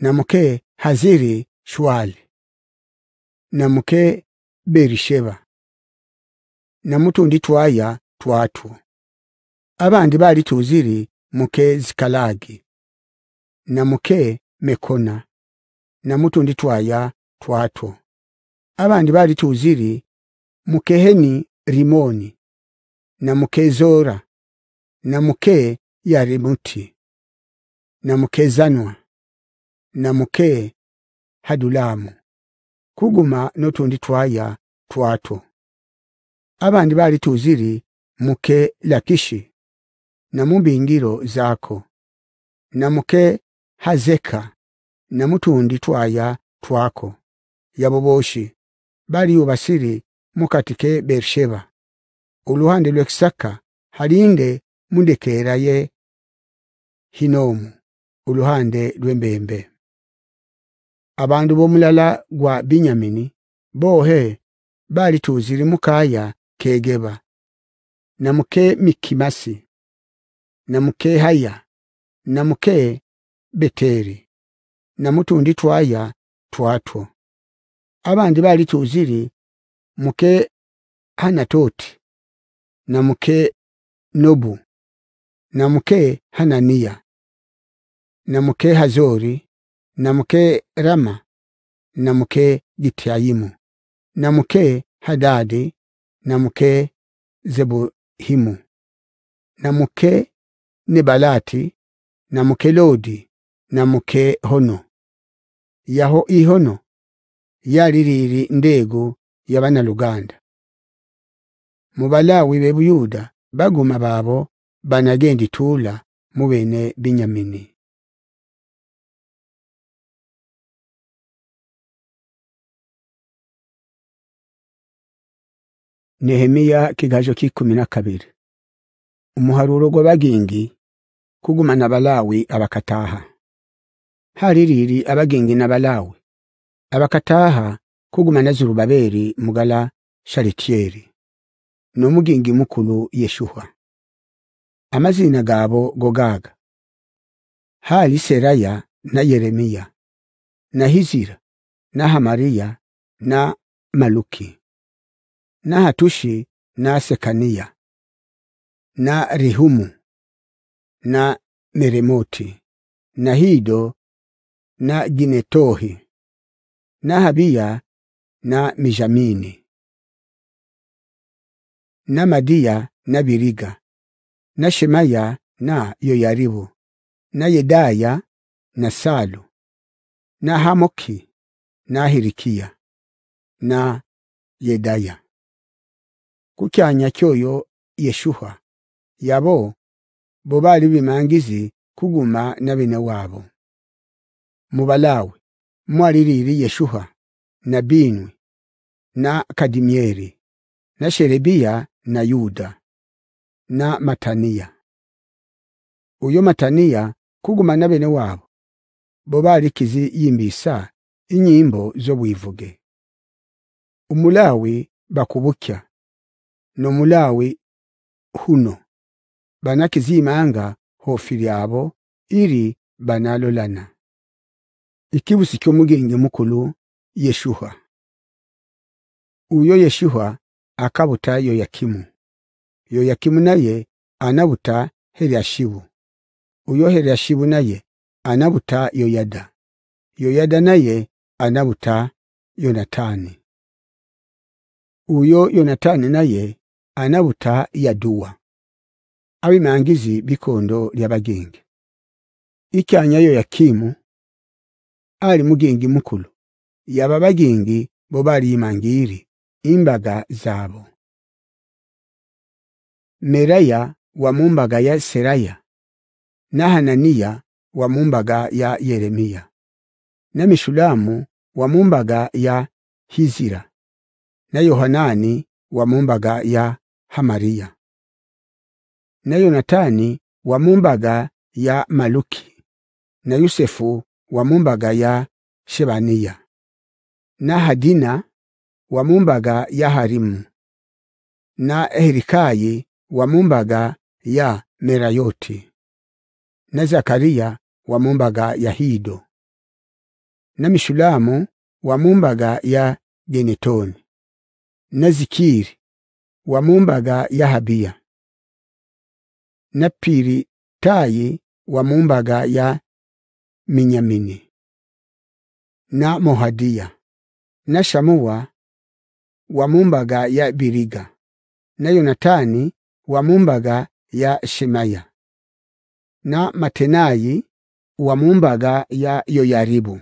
Speaker 2: na muke Haziri Shuali na muke Berisheba na mutundi twaya twatu abandi bali tuziri muke Zikalagi na muke Mekona na mutundi twaya twatu abandi bali tuziri mukeheni Rimoni na mke Zora na mke Yarimuti na mke Zanwa na mke Hadulamu kuguma notundi twaya twato abandi bali tuziri muke Lakishi na mumbingiro zako na muke Hazeka na mutundi twaya twako yaboboshi bali ubasiri mukatike Bersheba. uluhande lwe Kisaka halinde mundekera ye Hinomu uluhande lwembembe abandu bomulala gwa Binyamini bohe bali tuziri mukaya kegeba namuke Mikimasi namuke Haya namuke Beteri namutundi twaya twatwo abandi bali tuziri
Speaker 1: muke Hanatoti na muke Nobu na muke Hanania na muke Hazori
Speaker 2: na muke Rama na muke Gitayimu na muke Hadadi na muke Zebuhimu na muke Nebalati na muke Lodi na muke Hono yaho ihono yaririri ndego y'Abanaluganda mu balawi be buyuda baguma babo
Speaker 1: banagenda tula mu bene binyamini Nehemia kigajo kikuminakabiri
Speaker 2: Umuharuro gw'abagingi kuguma na balawi abakataha Haririri abagingi na balawi abakataha kuguma na zurubaberi mugala shalitieri n'omugingi mukulu yeshuha amazina gaabo gogaga hali seraya na yeremiya na hizira na hamariya na maluki
Speaker 1: na hatushi na sekania na rehumu na meremoti na hido na ginetohi na habia na mijamini na madiya na biriga
Speaker 2: na shemaya na yoyaribu na yedaya na salu
Speaker 1: na hamoki na hirikiya na yedaya kukyanya kyoyo yeshuha
Speaker 2: yabo bo bali bimangizi kuguma na bine wabo mubalawe mwaliriri yeshuha na Binwi na Kadimieri na Sherebiya na Yuda na Mataniya. Uyo Mataniya na bene wabo bo kizi yimbisa inyimbo bwivuge. Umulawi bakubukya no mulawi huno banakizimanga hofili yabo iri banalolana ikibusi ky'omugenge mukulu Yeshuha. Uyo Yeshua akabuta Yoyakimu. Yoyakimu naye anabuta Heriashibu. Uyo Heriashibu naye anabuta Yoyada. Yoyada naye anabuta Yonatani. Uyo Yonatani naye anabuta Yaduwa. Abimangizi bikondo lyabagenge. Ikyanya Yoyakimu ali mugenge mukulu y'ababagingi bo balima imbaga zaabo meraya wa mumbaga ya seraya na hananiya wa mumbaga ya yeremiya na mishulamu wa mumbaga ya hizira na yohanani wa mumbaga ya hamariya na yonatani wa mumbaga ya maluki na yusefu wa mumbaga ya shebaniya na wa wamumbaga ya harimu na elikayi wa ya merayoti na zakariya wa ya hido na mishulamu wa mumbaga ya genetoni na zikiri wa ya habiya na piri tayi wa ya minyamini na mohadiya na Shamuwa wa mumbaga ya Biriga na Yonatani wa mumbaga ya Shemaya na Matenayi wa mumbaga ya Yoyaribu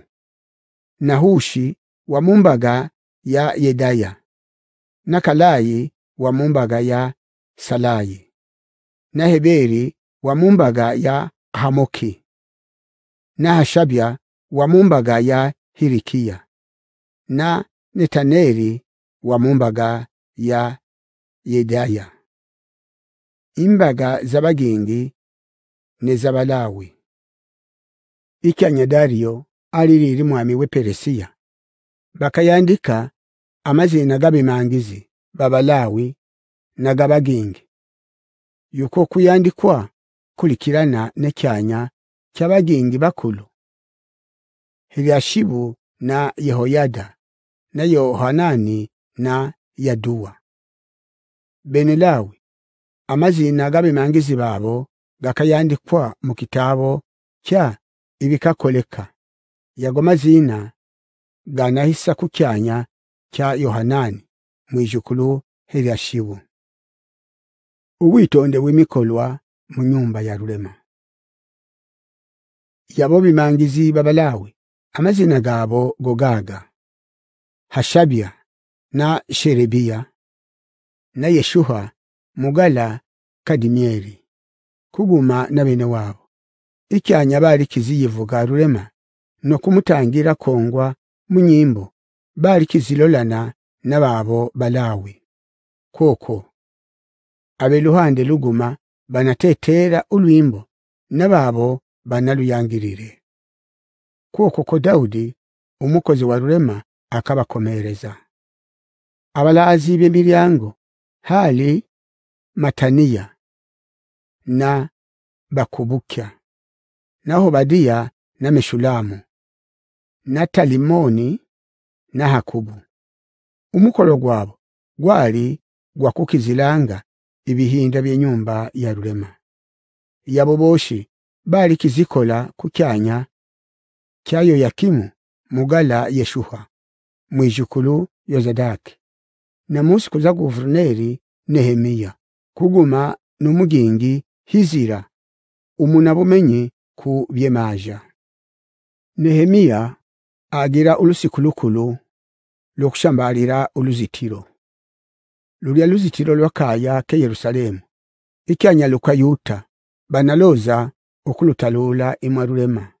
Speaker 2: na Hushi wa mumbaga ya Yedaya na Kalayi wa mumbaga ya Salayi na Heberi wa mumbaga ya Hamoki na Hashabya wa mumbaga ya Hirikiya na Netaneli wa mumbaga ya Yedaya. Imbaga z'abagingi nez'abalawi ikyanya Dariyo aliri mwami we Peresia bakayandika amazina g'abimangizi babalawi nagabagingi yuko kuyandikwa kulikirana nekyanya kyabagingi bakulu Hiliashibu na Yehoyada na Yohanani na Yaduwa Benelawi amazina g'abemangizi baabo gakayandikwa mu kitabo kya ibikakoleka yago mazina ganahisa kukyanya kya Yohanani mwijukulu heryashibu uwitonde wimikolwa mu nyumba ya rulema yabo bimangizi babalawe amazina gabo gogaga Hashabia na Sherebia na Yeshuha mugala Kadimyeri kuguma na bene wabo ikyanya bali kiziyivuga no kumutangira kongwa munyimbo bali kizilolana nababo balawi kwokwo abeluhande luguma banatetera ulwimbo nababo banaluyangirire koko ko Daudi umukozi wa rurema akabakomereza abalaazi b'emiryango hali mataniya na bakubukya na hobadiya na meshulamu na talimoni na hakubu umukolo gwabo gwali gwakukizilanga ibihinda by'enyumba ya rurema yaboboshi bali kizikola kukyanya kyayo yakimu mugala yeshuha mwijukulu yozadaki na musiku za guverineri nehemiya kuguma n'umugingi hizira umunabumenyi ku byemaja nehemiya agira ulusiku lukulu lokushambalira uluzitiro lulya luzitiro lwakaya ke Yerusalemu ikyanyaluka yuta banaloza okulutalula imwarulema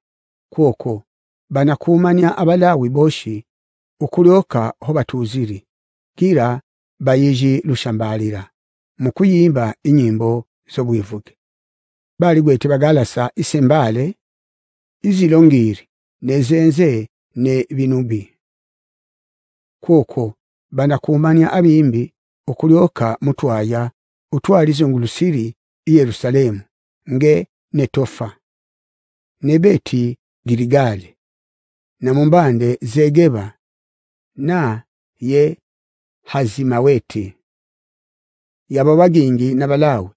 Speaker 2: kwoko banakumanya abalawi boshi okulyoka ho batuuziri kira bayiji lushambalira mu kuyimba inyimbo z'obwivuge gwete bagalasa isembaale izilongiri nezenze ne binubi kwokwo banakuumanya abimbi okulyoka mutwaya utwalize ngulusiri yerusalemu nge netofa nebeti giligali na mumbande zegeba na ye hazimaweti yabo bagingi n'abalawi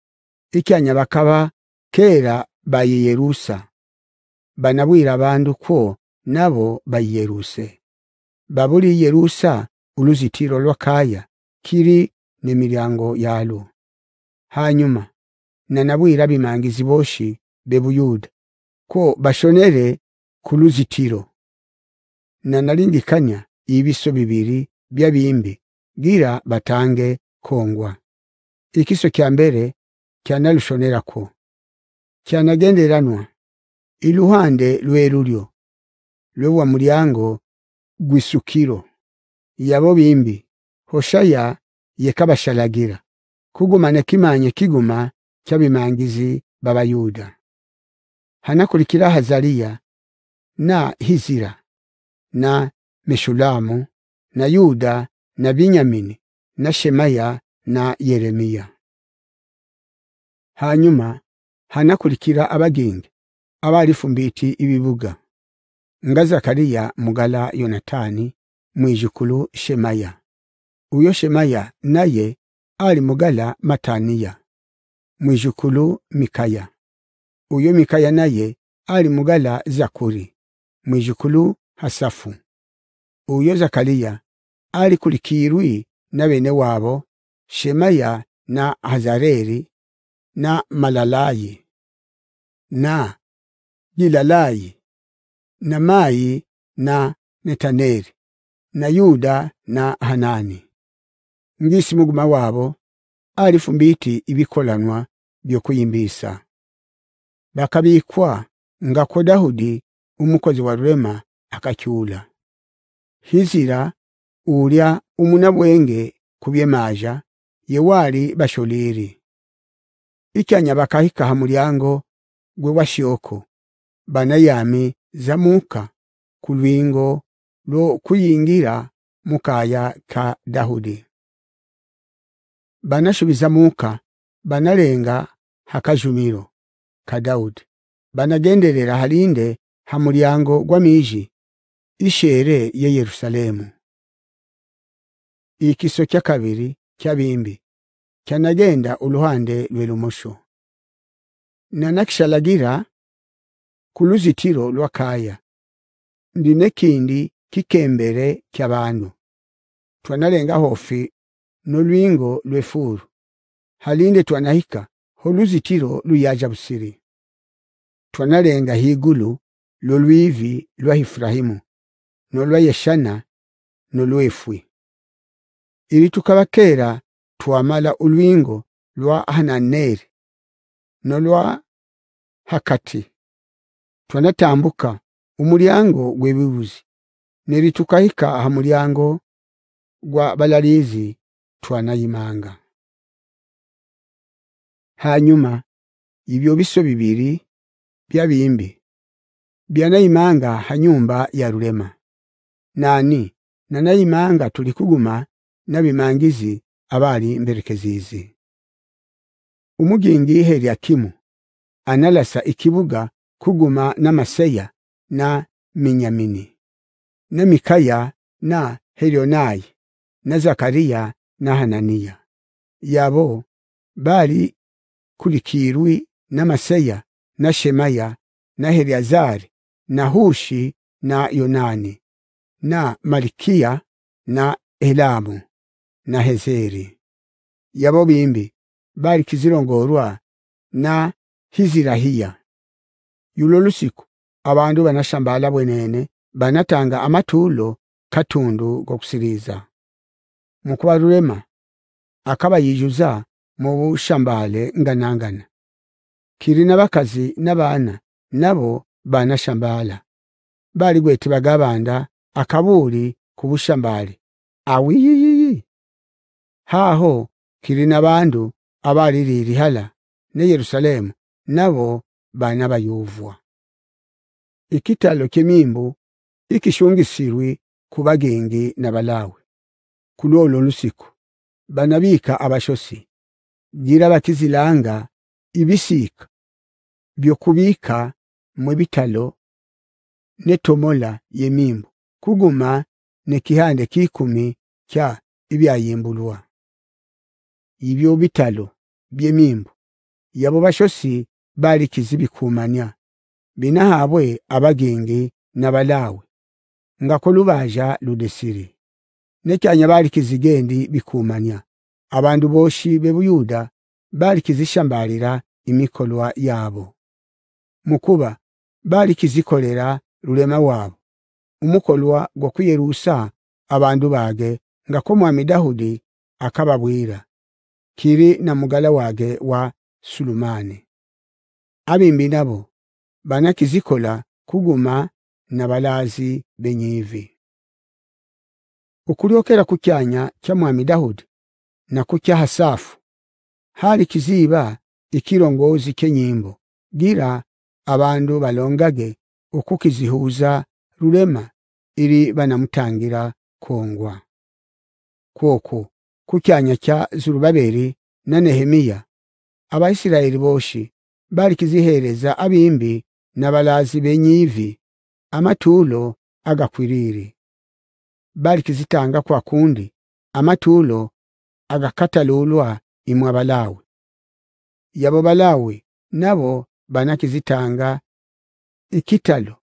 Speaker 2: ikyanya bakaba kera bayiyerusa banabwira abantu ko nabo bayiyeruse babuli yerusa uruzitiro lwakaya kiri miryango yalo hanyuma nanabwira bimangizi boshi bebuyuda ko bashonere kuluzitiro nanalindikanya ibiso bibiri by'abimbi gira batange kongwa ikiso kya mbere kyanalushonerako kyanagenderanwa iluhande lwerulyo lwewa mulyango gwisukiro yabo bimbi hoshaya yekabashalagira ne kimanye kiguma kyabimangizi babayuda hanakulikira hazaliya na hizira na Meshulamu na Yuda na Binyamini na Shemaya na Yeremiya hanyuma hanakulikira abagenge abalifumbiti ibibuga nga Zakariya mugala Yonatani mwijukulu Shemaya uyo Shemaya naye ali mugala Mataniya mwijukulu Mikaya uyo Mikaya naye ali mugala Zakuri mwijukulu Hasafu uyo Zakaliya kulikirwi na bene wabo Shemaya na Azareli na Malalayi na Gilalayi na Mayi na Netaneli na Yuda na Hanani. Ngisi muguma wabo alifumbiti ibikolanwa byokuyimbisa bakabikwa ngako dahudi umukozi wa rema akakyula hizira ulya umunabwenge kubyemaja yewali basholiiri ikyanya bakahika ha mulyango gwe washyoko banayami zamuka ku lwingo kuyingira mukaya ka Dahudi banashubiza muka banalenga hakajumiro ka Daudi banagenderera halinde ha mulyango gwa miji ishere ye Yerusalemu ikiso bimbi kya kyanagenda uluhande na nanakishalagira kuluzitiro lwakaya ndinekindi kikembere bantu twanalenga hofi nolwingo lwefuru halinde twanahika holuzitiro luyaja busiri twanalenga higulu lolwivi lwa Ifurahimu n'olwa yeshana tukaba ebitukabakeera twamala olwingo lwa hananeeri n'olwa hakati twanatambuka omulyango gw'ebibuzi tukahika aha mulyango gwa balalizi twanayimanga hanyuma ibyo biso bibiri byabimbi byanayimanga hanyumba ya rulema nani nanayimanga tulikuguma nabimangizi abali mberekezizi umugingi akimu analasa ikibuga kuguma namaseya na minyamini na mikaya na helionai na zakariya na hananiya yabo bali kulikirwi na maseya na shemaya na heliazari na hushi na yonani na Malikia na Elamu na Hezeri yabo bimbi bali kizirongorwa na Hizirahiya yulo lusiku abantu banashambala bwenene banatanga amatulo katundu gokusiriza mukubarurema akaba yijuza mu bushambale nganangana kiri bakazi nabana nabo banashambala bali gweti bagabanda akabuli ku bushambali awiyiyiyi haho kili na bandu abalililihala ne Yerusalemu nabo bana bayuvwa ikitalo kyemimbu ikishungisirwe kubagenge nabalawe kulolo lusiku banabika abashosi gira bakizilanga ibisika byokubika mwebitalo netomola yemimbu kuguma ne kihande kikumi kya ibyayimbulwa ibyo bitalo byemimbo yabo bashosi bali kizibikumanya binahabwe abagengi nabalawe ngakolubaja ludesiri nekyanya bali kizigendi bikumanya abandu boshi bebuyuda bali kizishambalira imikolwa yabo mukuba bali kizikolera lulema wabo umukolwa gwokuyerusa abantu bage ngako mwami Dahudi akababwira kiri na mugala wage wa Sulumani abimbi nabo banakizikola kuguma na balazi benyivi ukulyokera kukyanya kya mwami Dahudi na kukya Hasafu hali kiziba ikirongozi kyenyimbo gira abantu balongage okukizihuza rulema iri banamutangira kongwa kwokwo kukyanya kya zurubaberi na nehemiya abaisirayeli boshi kizihereza abimbi na balazi benyivi amatulo agakwiriri kizitanga kwa kundi amatulo agakatalulwa imwe abalawi yabo balawi nabo banakizitanga ikitalo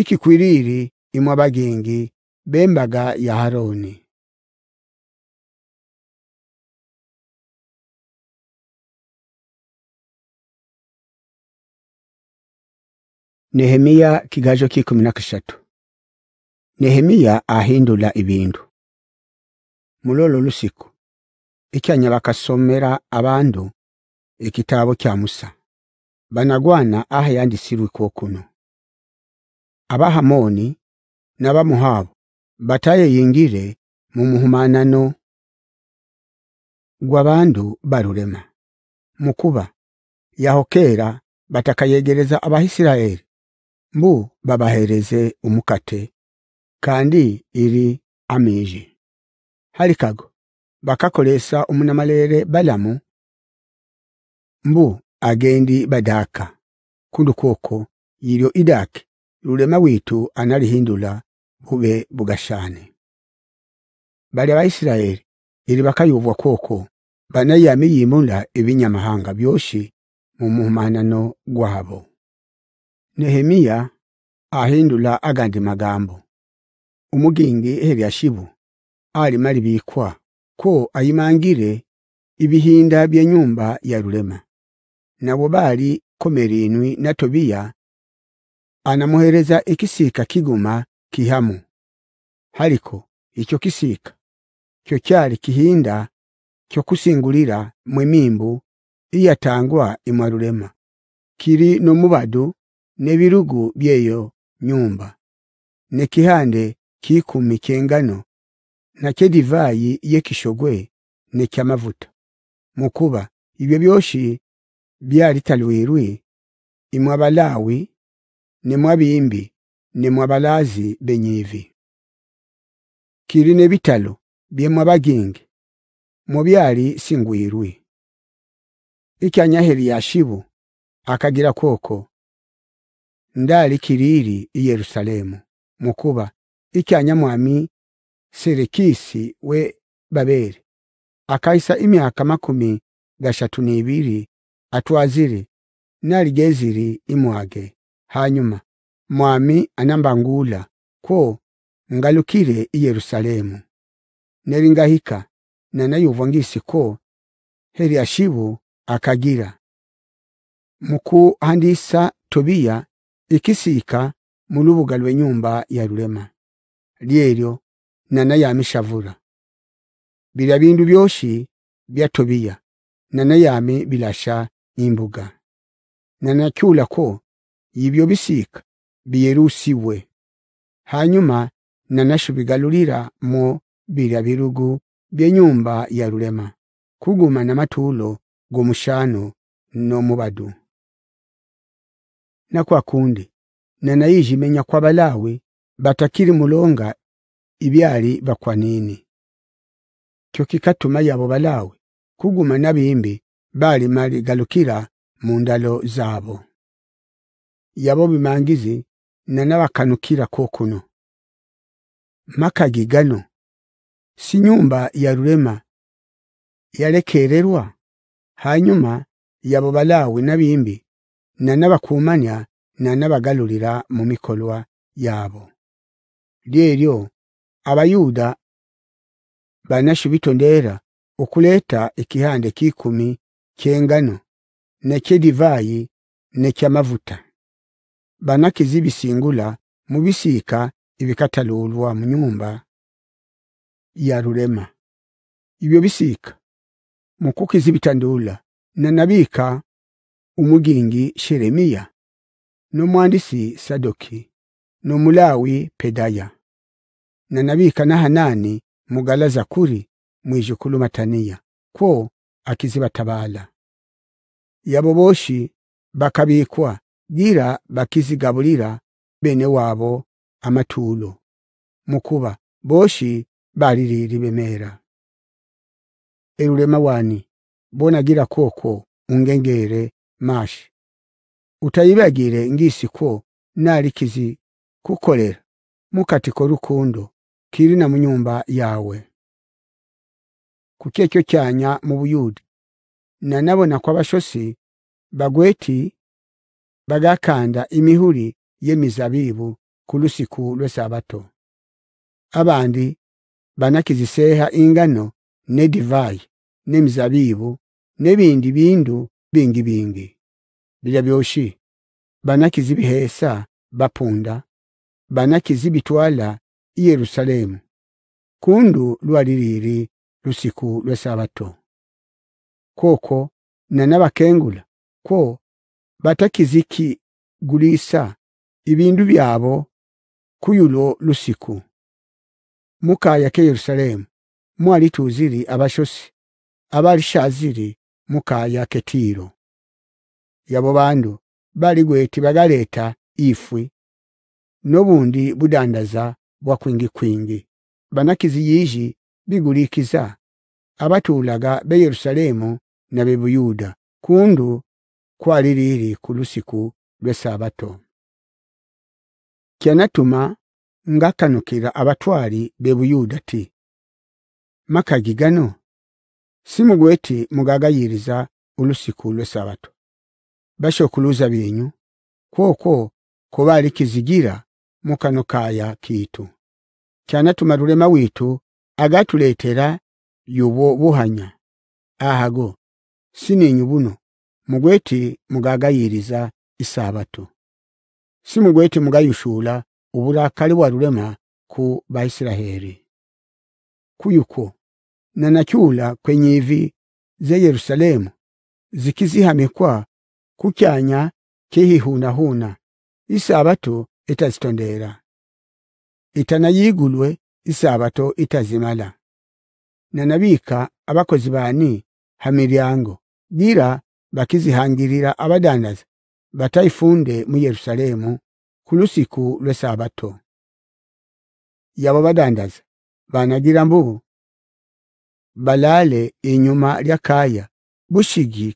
Speaker 2: ikikwiriri
Speaker 1: imwa abagengi b'embaga ya Haroni Nehemiya kigajo kikumi na kishatu ahindula ibindu mulolo lusiku
Speaker 2: ikyanya bakasomera abandu ikitabo kya Musa banagwana aha yandisirwe kokuno abahamoni n'abamuhabo yingire mu muhumanano gw'abantu barurema mukuba yahokera batakayegereza abaisiraeli mbu babahereze umukate kandi iri amiji halikago bakakolesa umunamalere balamu mbu agendi badaka kundu kwoko yiryo idaki lulema witu analihindula bube bugashane bali abaisiraeli ili bakayubwa kwokwo banayame yimula ebinyamahanga byoshi mu muhumanano gwabo nehemiya ahindula agandi magambo umugingi ehebya shibu ali mali bikwa ko ayimangire ibihinda byenyumba ya rulema nabo bali komerinwi na Tobiya anamuhereza ikisika kiguma kihamu haliko icyo kisiika kyo kyali kihinda kyokusingulira mwemimbu iyatangwa imwarulema e kiri nomubadu nebirugu byeyo nyumba kihande kikumi kengano na divayi yekishogwe cyamavuta mukuba ibyo byoshi byali talwirwi imwabalawi mwabimbi ne mwabalazi benyivi kiri bitalo bye mwabaginge mu byali singwirwi ikyanyaheri yashibu akagira koko ndali kiriri Yerusalemu mukuba ikyanya mwami Serekisi we Babeli akaisa imyaka makumi gashatu nibiri nali naligeziri imwage hanyuma mwami anambangula ko ngalukire Yerusalemu neringahika nanayuvangisi ko heri ashibu akagira muku handisa tobiya ikisika mulubugalwe nyumba ya rulema lyeryo nanayamishavura bila bindu byoshi bya tobiya nanayami bilasha imbuga nanakyula ko yibyo bisika biyerusiwe hanyuma nanashu bigalulira mu bila birugu byenyumba ya rurema kuguma na matulo gomushano n'omubadu nakwakundi nanayiji menya kwa balawe batakiri mulonga ibyali bakwanini kyo kikatuma yabo balawe kuguma nabimbi bali mali galukira mundalo zabo yabo bimangizi na nabakanukira kokuno makagi gano si nyumba ya rurema yalekererwa hanyuma yabo balawe nabimbi na n'abakumanya na n'abagalulira mu mikolwa yabo lyeryo abayuda banashi bitondera okuleta ikihande kikumi kyengano nekyedivayi nekyamavuta banakizi bisingula mu bisiika munyumba mu ya rurema ibyo bisiika mukukizi bitanduula na umugingi sheremiya n'omwandisi sadoki n'omulawi pedaya na nabiika na hanani mugala zakuri mwijukulu mataniya kwo akizibatabala yaboboshi bakabikwa gira bakizigabulira bene wabo amatulo mukuba boshi baliriri bemera erulema wani gira koko ungengere mash utayibagire ko narikizi kukolera mukatiko rukundo kiri na munyumba yawe kukyekyo kyanya mu buyudi nanabona kwabashosi bagweti bagakanda imihuri y'emizabibu ku lusiku lw'esabato abandi banakiziseeha ingano ne divai n'emizabibu n'ebindi bindu bingi bingi bila byoshi banakizibihesa bapunda banakizibitwala Yerusalemu kundu lwaliriri lusiku lwesabato kwoko nanabakengula kwo gulisa ibindu byabo kuyulo lusiku mukaya ke Yerusalemu mwali tuziri abashosi abali shaziri mukaya ke Tiro yabo bandu bali gweti bagaleta ifwi nobundi budandaza bwa kwingi kwingi banakizi yiji bigulikiza abatulaga be Yerusalemu na be Buyuda kundu kwali kulusiku ku lusiku lw'essaabato abatwali be buyuda ti makagi gano si mugweti mugagayiriza olusiku lw'essaabato bashokuluza byenyu kwokwo kuba kizigira mu kano kaaya kiitu kyanatuma tulema witu agatuletera yubwo buhanya ahago sininyu buno mugweti mugagayiriza isabato si mugweti mugayushula uburakali bwa rurema ku baisiraheli kuyuko na nakyula kwenye ivi ze Yerusalemu zikizihamikwa kukyanya huna isabato itazitondera itanayigulwe isabato itazimala nabika abakozi bani hamiryango dira bakizihangirira abadandaza batayifunde mu Yerusalemu ku lusiku lw'esabato yabo badandaza banagira mbu balale inyuma lya kaya bushigi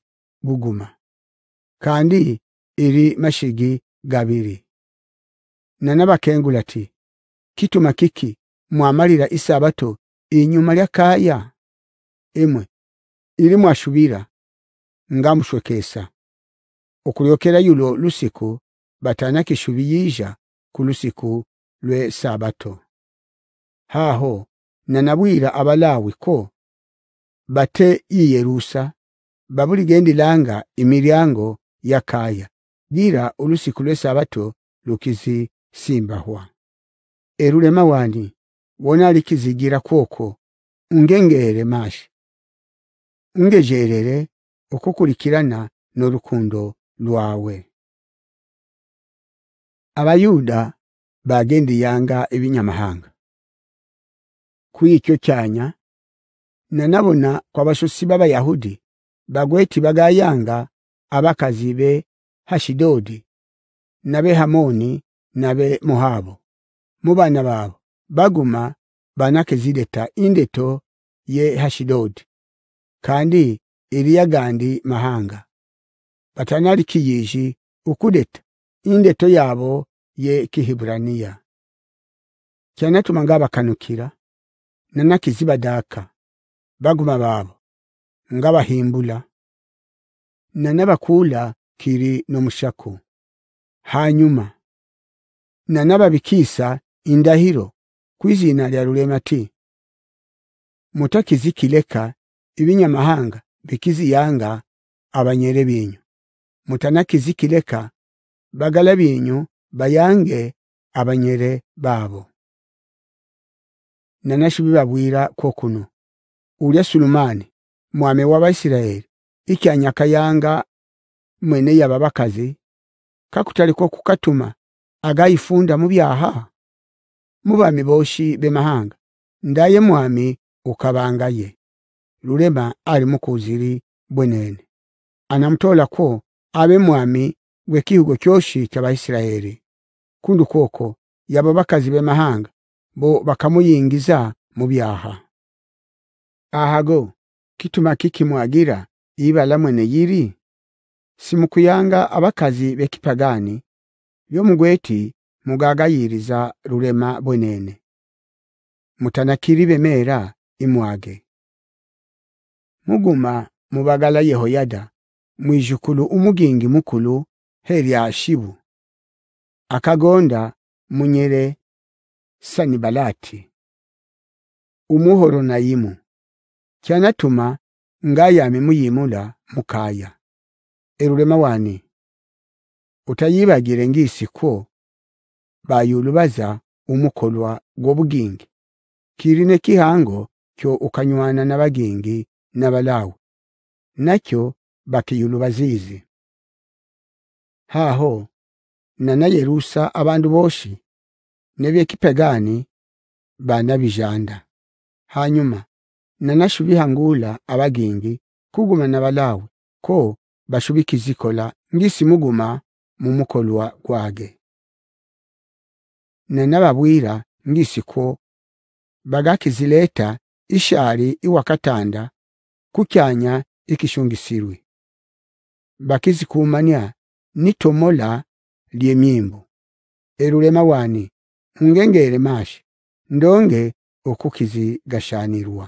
Speaker 2: buguma kandi iri mashigi gabiri ti kituma kiki mwamalira isabato inyuma lya kaya imwe iri mwashubira ngamushwekesa okulyokera yulo lusiku batanya kishubiyija ku lusiku lwe sabato haho nanabwira abalawi ko bate iyerusa babuligendilanga imiryango ya gira olusiku lwe sabato lukizi simbahwa erulema wani bona likizigira kwoko ngengere mashi ngejerere uko ukurikirana n'urukundo rwawe
Speaker 1: abayuda bagendeye yanga ibinyamahanga kuri cyanya nanabona
Speaker 2: kwabashusi b'abayahudi bagweti bagayanga abakazi be hashidodi nabe hamoni nabe mohabu mu bana babo baguma banakezideta indeto ye hashidodi kandi ebyagandi mahanga batanalikiyishi ukudeta indeto yabo ye bakanukira kyanatuma ng'abakanukira daka baguma baabo ngabahimbula nanabakuula kiri mushako hanyuma babikisa indahiro kwizina lya ruremati mutakizikileka ibinyamahanga bikiziyanga abanyere binyu kileka bagala binyu bayange abanyere baabo nanashi bibabwira kokuno ulya Sulumani mwame w'abaisiraeli yanga mwene yaba bakazi kakutaliko kukatuma agayifunda mu byaha mubami boshi bemahanga ndaye mwami ukabangaye lulema ali mukuuziri bwenene anamutolako abe mwami gwekihugo kyoshi ky'abaisiraeli kundu kwokwo yaba bakazi b'emahanga bo bakamuyingiza mu byaha ahago kituma kikimwagira ibala mwene yiri simukuyanga abakazi b'ekipagani byomugweti mugagayiriza rurema bwenene mutanakiri bemera imwage muguma mubagala yehoyada mwijukulu umugingi mukulu heri ashibu akagonda munyere sanibalati umuhoronayimu kyanatuma ngayame muyimula mukaya erulema wani utayibagire ngisiko bayulubaza umukolwa gobugingi kirine kihango kyo ukanywana nabagingi n'abalawu nakyo bakiyulubaziizi haho nana yerusa abandu boshi n'ebyekipegani banabijanda hanyuma nanashubihangula abagingi kuguma nabalawi ko bashubikizikola ngisi muguma mu mukolwa gwage nanababwira ngisi ko bagakizileta ishari iwakatanda kukyanya ikishungisirwe tomola nitomola lyemyimbo erulema wani ngengere
Speaker 1: mashi ndonge okukizi gashanirwa